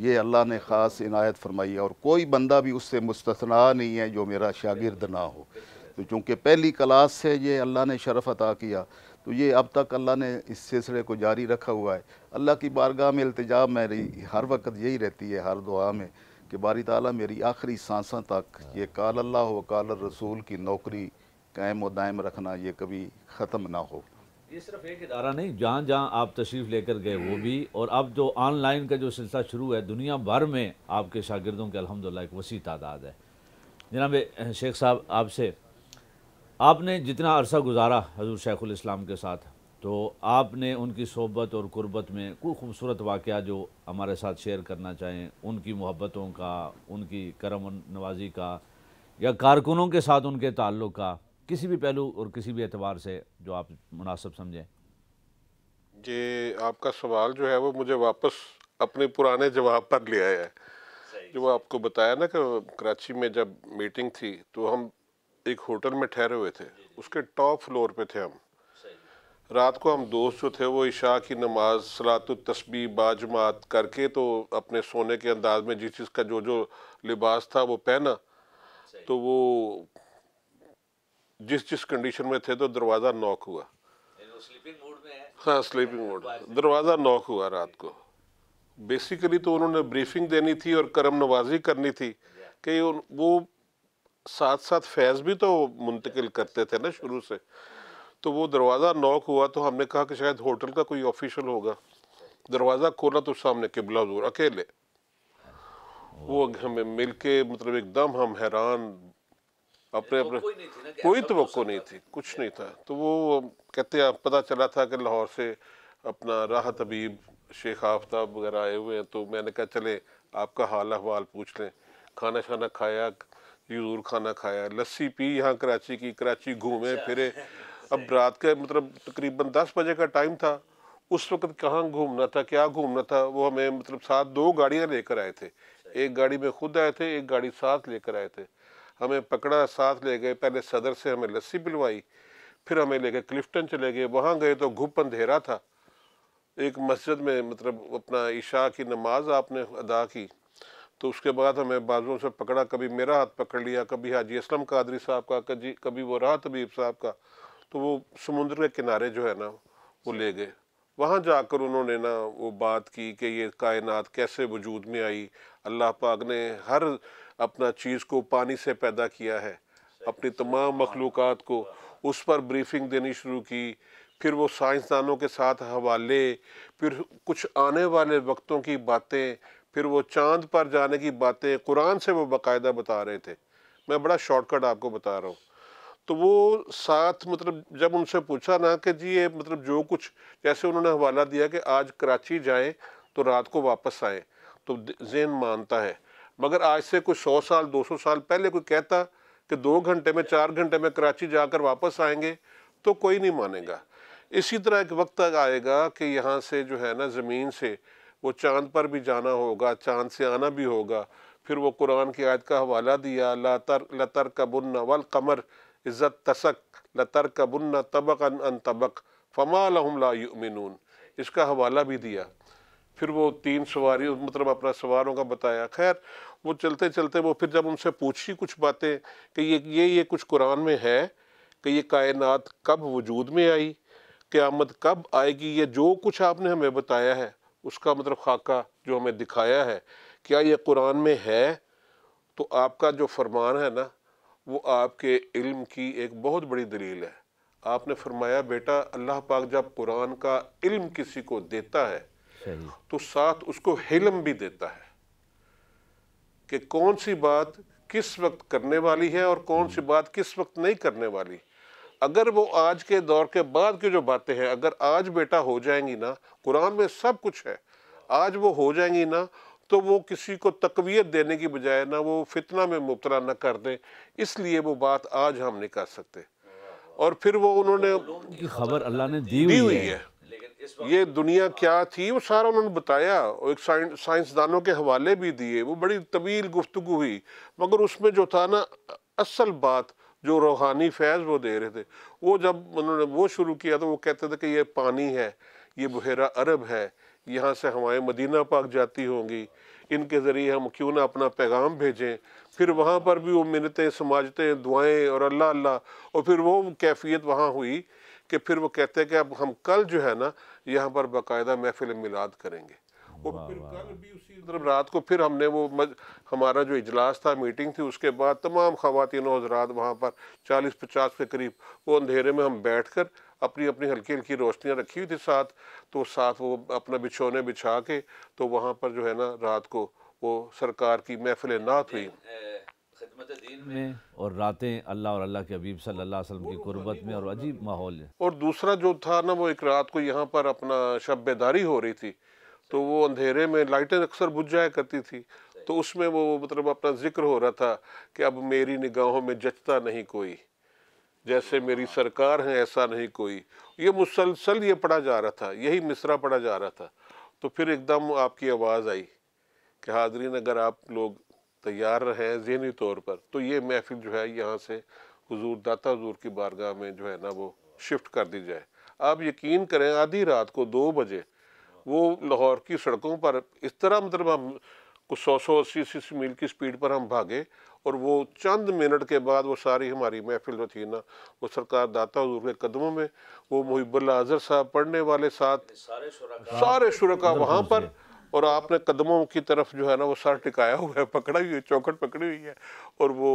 ये अल्लाह ने ख़ास इनायत फरमाई है और कोई बंदा भी उससे मुस्तना नहीं है जो मेरा शागिर्द ना हो तो चूँकि पहली क्लास से ये अल्लाह ने शरफ़ अता किया तो ये अब तक अल्लाह ने इस सिलसिले को जारी रखा हुआ है अल्लाह की बारगाह में अल्तजा मेरी हर वक्त यही रहती है हर दुआ में कि बारी ताला मेरी आखिरी सांसों तक ये काल अल्लाह व काल रसूल की नौकरी कायम व दायम रखना ये कभी ख़त्म ना हो ये सिर्फ एक इदारा नहीं जहाँ जहाँ आप तशरीफ़ लेकर गए वो भी और अब जो ऑनलाइन का जो सिलसिला शुरू है दुनिया भर में आपके शागिर्दों के अलहमदिल्ला एक वसी तादाद है जनाब शेख साहब आपसे आपने जितना अरसा गुजारा हजूर शेख उम के साथ तो आपने उनकी सोबत और कुर्बत में कोई खूबसूरत वाक़ जो हमारे साथ शेयर करना चाहें उनकी मोहब्बतों का उनकी करम नवाजी का या कारकुनों के साथ उनके ताल्लुक़ का किसी भी पहलू और किसी भी एतबार से जो आप मुनासब समझें ये आपका सवाल जो है वो मुझे वापस अपने पुराने जवाब पर ले आया है जो आपको बताया ना कि कराची में जब मीटिंग थी तो हम एक होटल में ठहरे हुए थे उसके टॉप फ्लोर पे थे हम रात को हम दोस्त जो थे वो इशा की नमाज सलात तस्बी बाजमात करके तो अपने सोने के अंदाज में जिस चीज़ का जो जो लिबास था वो पहना तो वो जिस जिस कंडीशन में थे तो दरवाज़ा नॉक हुआ तो हाँ स्लीपिंग मोड दरवाज़ा नॉक हुआ रात को बेसिकली तो उन्होंने ब्रीफिंग देनी थी और करम नवाजी करनी थी कि वो साथ साथ फैज़ भी तो मुंतकिल करते थे ना शुरू से तो वो दरवाज़ा नॉक हुआ तो हमने कहा कि शायद होटल का कोई ऑफिशियल होगा दरवाज़ा खोला तो सामने किबला हजूर अकेले वो हमें मिल के मतलब एकदम हम हैरान अपने अपने कोई तो नहीं थी तो कुछ नहीं था तो वो कहते हैं पता चला था कि लाहौर से अपना राहत अबीब शेख आफ्ताब वगैरह आए हुए हैं तो मैंने कहा चले आपका हाल अहवाल पूछ लें खाना शाना खाया ये खाना खाया लस्सी पी यहाँ कराची की कराची घूमे अच्छा। फिरे अब रात का मतलब तकरीबन दस बजे का टाइम था उस वक्त कहाँ घूमना था क्या घूमना था वो हमें मतलब साथ दो गाड़ियाँ लेकर आए थे एक गाड़ी में खुद आए थे एक गाड़ी साथ लेकर आए थे हमें पकड़ा साथ ले गए पहले सदर से हमें लस्सी पिलवाई फिर हमें ले गए क्लिफ्टन चले गए वहाँ गए तो घुप अंधेरा था एक मस्जिद में मतलब अपना ईशा की नमाज आपने अदा की तो उसके बाद हमें बाजुओं से पकड़ा कभी मेरा हाथ पकड़ लिया कभी हाजी असलम कादरी साहब का कभी कभी वो राहत हबीब साहब का तो वो समुंदर के किनारे जो है ना वो ले गए वहाँ जाकर उन्होंने ना वो बात की कि ये कायनात कैसे वजूद में आई अल्लाह पाक ने हर अपना चीज़ को पानी से पैदा किया है अपनी तमाम मखलूक को उस पर ब्रीफिंग देनी शुरू की फिर वो साइंसदानों के साथ हवाले फिर कुछ आने वाले वक्तों की बातें फिर वो चांद पर जाने की बातें कुरान से वो बाकायदा बता रहे थे मैं बड़ा शॉर्टकट आपको बता रहा हूँ तो वो साथ मतलब जब उनसे पूछा ना कि जी ये मतलब जो कुछ जैसे उन्होंने हवाला दिया कि आज कराची जाए तो रात को वापस आए तो जेन मानता है मगर आज से कोई सौ साल दो सौ साल पहले कोई कहता कि दो घंटे में चार घंटे में कराची जाकर वापस आएंगे तो कोई नहीं मानेगा इसी तरह एक वक्त आएगा कि यहाँ से जो है ना ज़मीन से वो चांद पर भी जाना होगा चांद से आना भी होगा फिर वो कुरान की आयत का हवाला दिया लतर लतर कबुन्न वल कमर इज़्ज़त तसक लतर कबुन्न तबक अन तबक फ़मा इसका हवाला भी दिया फिर वो तीन सवारी मतलब अपना सवारों का बताया खैर वो चलते चलते वो फिर जब उनसे पूछी कुछ बातें कि ये ये ये कुछ कुरान में है कि ये कायनात कब वजूद में आई क़्यामत कब आएगी ये जो कुछ आपने हमें बताया है उसका मतलब खाका जो हमें दिखाया है क्या ये कुरान में है तो आपका जो फरमान है ना वो आपके इल्म की एक बहुत बड़ी दलील है आपने फरमाया बेटा अल्लाह पाक जब कुरान का इल्म किसी को देता है तो साथ उसको हिलम भी देता है कि कौन सी बात किस वक्त करने वाली है और कौन सी हम्म। बात किस वक्त नहीं करने वाली अगर वो आज के दौर के बाद की जो बातें हैं अगर आज बेटा हो जाएंगी ना कुरान में सब कुछ है आज वो हो जाएंगी ना तो वो किसी को तकवीत देने की बजाय ना वो फितना में मुबतला न कर दें इसलिए वो बात आज हम नहीं कर सकते और फिर वो उन्होंने खबर अल्लाह ने दी, दी हुई है, है। ये दुनिया क्या थी वो सारा उन्होंने बताया और एक साइंसदानों के हवाले भी दिए वो बड़ी तवील गुफ्तु हुई मगर उसमें जो था ना असल बात जो रूहानी फैज़ वो दे रहे थे वो जब उन्होंने वो शुरू किया तो वो कहते थे कि ये पानी है ये बहेरा अरब है यहाँ से हमारे मदीना पाक जाती होंगी इनके ज़रिए हम क्यों ना अपना पैगाम भेजें फिर वहाँ पर भी वो मिनतें समाजते दुआएँ और अल्लाह अल्लाह और फिर वो कैफियत वहाँ हुई कि फिर वो कहते हैं कि अब हम कल जो है ना यहाँ पर बाकायदा महफिल मिलाद करेंगे और फिर कल भी उसी तरफ मतलब रात को फिर हमने वो मज, हमारा जो इजलास था मीटिंग थी उसके बाद तमाम खातिन हजरात वहाँ पर चालीस पचास के करीब वो अंधेरे में हम बैठ कर अपनी अपनी हल्की हल्की रोशनियाँ रखी हुई थी साथ तो साथ वो अपना बिछोने बिछा के तो वहाँ पर जो है ना रात को वो सरकार की महफिल नात हुई में और रातें अल्लाह और अल्लाह के अबीब सल्लल्लाहु अलैहि वसल्लम की कुर्बत में और अजीब माहौल है और दूसरा जो था ना वो एक रात को यहाँ पर अपना शब्बेदारी हो रही थी तो वो अंधेरे में लाइटें अक्सर बुझ जाया करती थी तो उसमें वो मतलब अपना जिक्र हो रहा था कि अब मेरी निगाहों में जचता नहीं कोई जैसे मेरी हाँ। सरकार है ऐसा नहीं कोई ये मुसलसल ये पढ़ा जा रहा था यही मिसरा पढ़ा जा रहा था तो फिर एकदम आपकी आवाज़ आई कि हाजरीन अगर आप लोग तैयार रहें जहनी तौर पर तो ये महफिल जो है यहाँ से हजूर दाता हजूर की बारगाह में जो है ना वो शिफ्ट कर दी जाए आप यकीन करें आधी रात को दो बजे वो लाहौर की सड़कों पर इस तरह मतलब हम कुछ सौ सौ अस्सी अस्सी मील की स्पीड पर हम भागे और वो चंद मिनट के बाद वो सारी हमारी महफिल जो थी ना वो सरकार दाता हजूर के कदमों में वो मुहिबुल्ला अजहर साहब पढ़ने वाले साथ सारे शुरा वहाँ पर और आपने कदमों की तरफ जो है ना वो सर टिकाया हुआ है पकड़ा हुई है चौखट पकड़ी हुई है और वो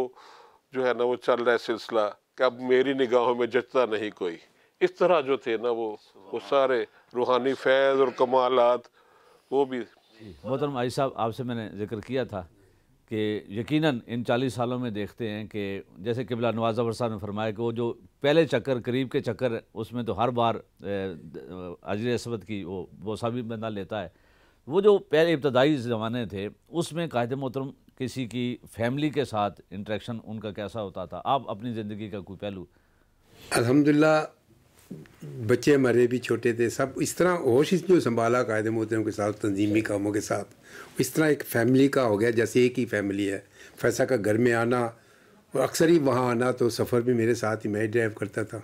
जो है ना वो चल रहा है सिलसिला कि अब मेरी निगाहों में जचता नहीं कोई इस तरह जो थे ना वो वो सारे रूहानी फैज़ और कमालत वो भी मोहतरम आई साहब आपसे मैंने जिक्र किया था कि यकीनन इन चालीस सालों में देखते हैं कि जैसे किबला नवाज़ अबर साहब ने फरमाया कि वो जो पहले चक्कर करीब के चक्कर उसमें तो हर बार अजर असबत की वो बोसा भी बंदा लेता है वो जो पहले इब्तदाई ज़माने थे उसमें कायद मोहतरम किसी की फैमिली के साथ इंट्रैक्शन उनका कैसा होता था आप अपनी ज़िंदगी का कोई पहलू अलहमदिल्ला बच्चे हमारे भी छोटे थे सब इस तरह होश जो संभाला कायदे मोहतरम के साथ तंजीमी कामों के साथ इस तरह एक फैमिली का हो गया जैसे एक ही फैमिली है फैसा का घर में आना और अक्सर ही वहाँ आना तो सफ़र भी मेरे साथ ही मैं ड्राइव करता था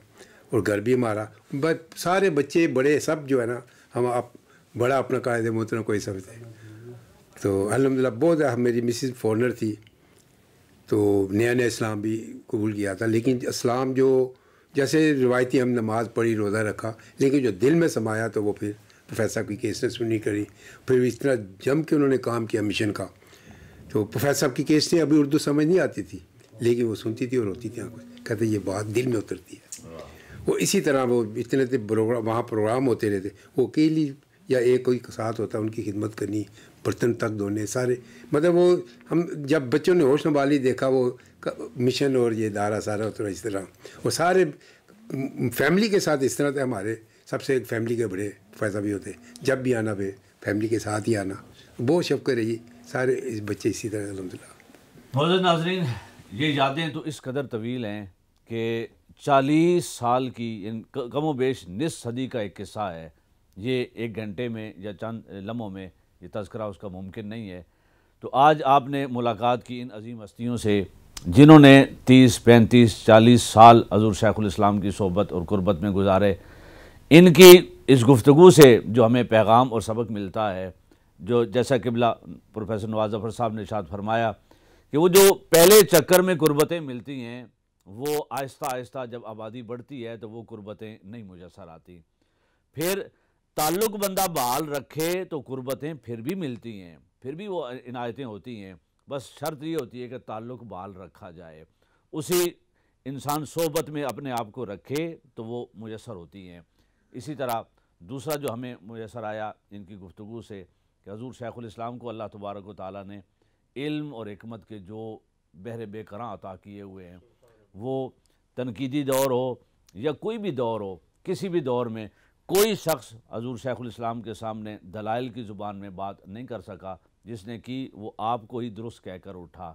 और घर भी हमारा बट सारे बच्चे बड़े सब जो है ना हम आप बड़ा अपना कायदे मोहतरम को ही समझते हैं तो अलहमदिल्ला बहुत मेरी मिसिस फॉरनर थी तो नया नया इस्लाम भी कबूल किया था लेकिन इस्लाम जो जैसे रिवायती हम नमाज पढ़ी रोज़ा रखा लेकिन जो दिल में समाया तो वो फिर प्रोफेसर की केस ने सुनी करी फिर इस तरह जम के उन्होंने काम किया मिशन का तो प्रोफेसर की केस ने अभी उर्दू समझ नहीं आती थी लेकिन वो सुनती थी और रोती थी आँखों कहते ये बात दिल में उतरती है वो इसी तरह वो इतने थे प्रोग्राम वहाँ प्रोग्राम होते रहते वो अकेली या एक कोई साथ होता है उनकी खिदमत करनी बर्तन तक धोने सारे मतलब वो हम जब बच्चों ने होश नबाली देखा वो मिशन और ये दारा सारा तो इस तरह वो सारे फैमिली के साथ इस तरह थे हमारे सबसे एक फैमिली के बड़े फैसा भी होते जब भी आना पे फैमिली के साथ ही आना बहुत शफक रही सारे इस बच्चे इसी तरह अलहमदिल्ला मोजर नाजरीन ये यादें तो इस कदर तवील हैं कि चालीस साल की कमो बेश निस सदी का एक किस्सा है ये एक घंटे में या चंद लम्हों में ये तस्करा उसका मुमकिन नहीं है तो आज आपने मुलाकात की इन अजीम हस्तियों से जिन्होंने 30, 35, 40 साल हजूर इस्लाम की सोबत और कुर्बत में गुजारे इनकी इस गुफ्तु से जो हमें पैगाम और सबक मिलता है जो जैसा किबला प्रोफेसर नवाज जफर साहब ने शाद फरमाया कि वो जो पहले चक्कर में कुर्बतें मिलती हैं वो आहिस्ता आहिस्ता जब आबादी बढ़ती है तो वो कुर्बतें नहीं मुजसर आती फिर ताल्लुक बंदा बहाल रखे तो कुर्बतें फिर भी मिलती हैं फिर भी वो इनायतें होती हैं बस शर्त ये होती है कि ताल्लुक बहाल रखा जाए उसी इंसान सोबत में अपने आप को रखे तो वो मैसर होती हैं इसी तरह दूसरा जो हमें मैसर आया इनकी गुफ्तु से कि हजूर शेख़ुलस्लाम को अल्लाह तबारक ताली ने इल्म और हमत के जो बहर बेकर अता किए हुए हैं वो तनकीदी दौर हो या कोई भी दौर हो किसी भी दौर में कोई शख्स हजूर शेख़ुलस्लाम के सामने दलाइल की ज़ुबान में बात नहीं कर सका जिसने की वो आपको ही दुरुस्त कहकर उठा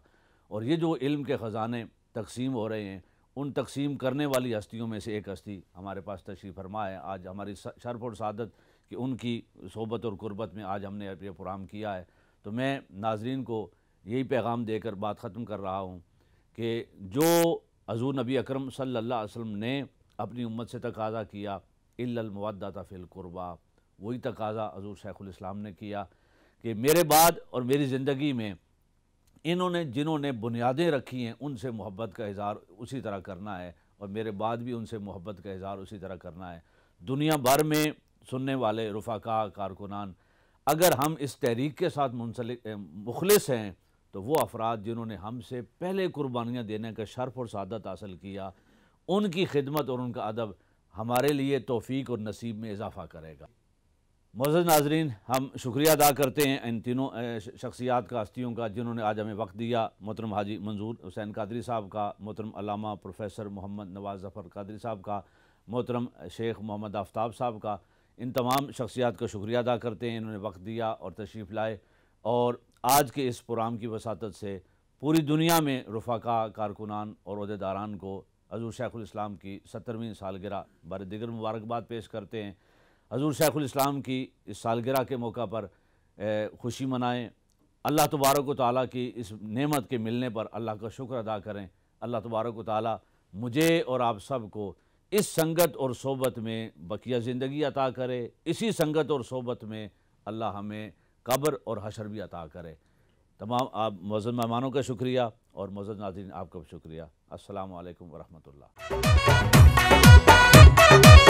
और ये जो इल्म के ख़जाने तकसीम हो रहे हैं उन तकसीम करने वाली हस्तियों में से एक हस्ती हमारे पास तशरी फरमा है आज हमारी शर्फ और सदत कि उनकी सोबत और गुरबत में आज हमने ये प्रोग्राम किया है तो मैं नाजरीन को यही पैगाम देकर बात ख़त्म कर रहा हूँ कि जो हज़ू नबी अक्रम सल्ला वसम ने अपनी उम्मत से तकाजा किया इलमदाता फिलकुरबा कुरबा वही तकाजा हजूर शेखुल इस्लाम ने किया कि मेरे बाद और मेरी ज़िंदगी में इन्होंने जिन्होंने बुनियादें रखी हैं उनसे मोहब्बत का इजहार उसी तरह करना है और मेरे बाद भी उनसे मोहब्बत का इजहार उसी तरह करना है दुनिया भर में सुनने वाले रफाका कारकुनान अगर हम इस तहरीक के साथ मुंसलिक मुखलस हैं तो वो अफराद जिन्होंने हमसे पहले कुर्बानियाँ देने का शर्फ और सदत हासिल किया उनकी खिदमत और उनका अदब हमारे लिए तोफ़ी और नसीब में इजाफ़ा करेगा मोज़ नाजरीन हम शुक्रिया अदा करते हैं इन तीनों शख्सियात का हस्तियों का जिन्होंने आज हमें वक्त दिया मोहतरम हाजी मंजूर हुसैन कादरी साहब का मोहतरम अलामा प्रोफेसर मोहम्मद नवाज ज़फ़र कादरी साहब का मोहतरम शेख मोहम्मद आफ्ताब साहब का इन तमाम शख्सियात का शुक्रिया अदा करते हैं इन्होंने वक्त दिया और तशरीफ़ लाए और आज के इस प्रोग्राम की वसात से पूरी दुनिया में रफाका कारकुनान और अहदेदारान को हजूर शेख उम की सत्तरवीं सालगिरह बार दिगर मुबारकबाद पेश करते हैं हजूर शेख उम की इस सालगिरह के मौका पर खुशी मनाएँ अल्लाह तबारक ताली की इस नमत के मिलने पर अल्लाह का शुक्र अदा करें अल्लाह तबारक ताली मुझे और आप सब को इस संगत और सोबत में बकिया ज़िंदगी अता करे इसी संगत और सोबत में अल्लाह हमें कब्र और हशर भी अता करे तमाम आप मौजूद मेहमानों का शुक्रिया और मौजूद नाजरन आपका शुक्रिया असल वरहमल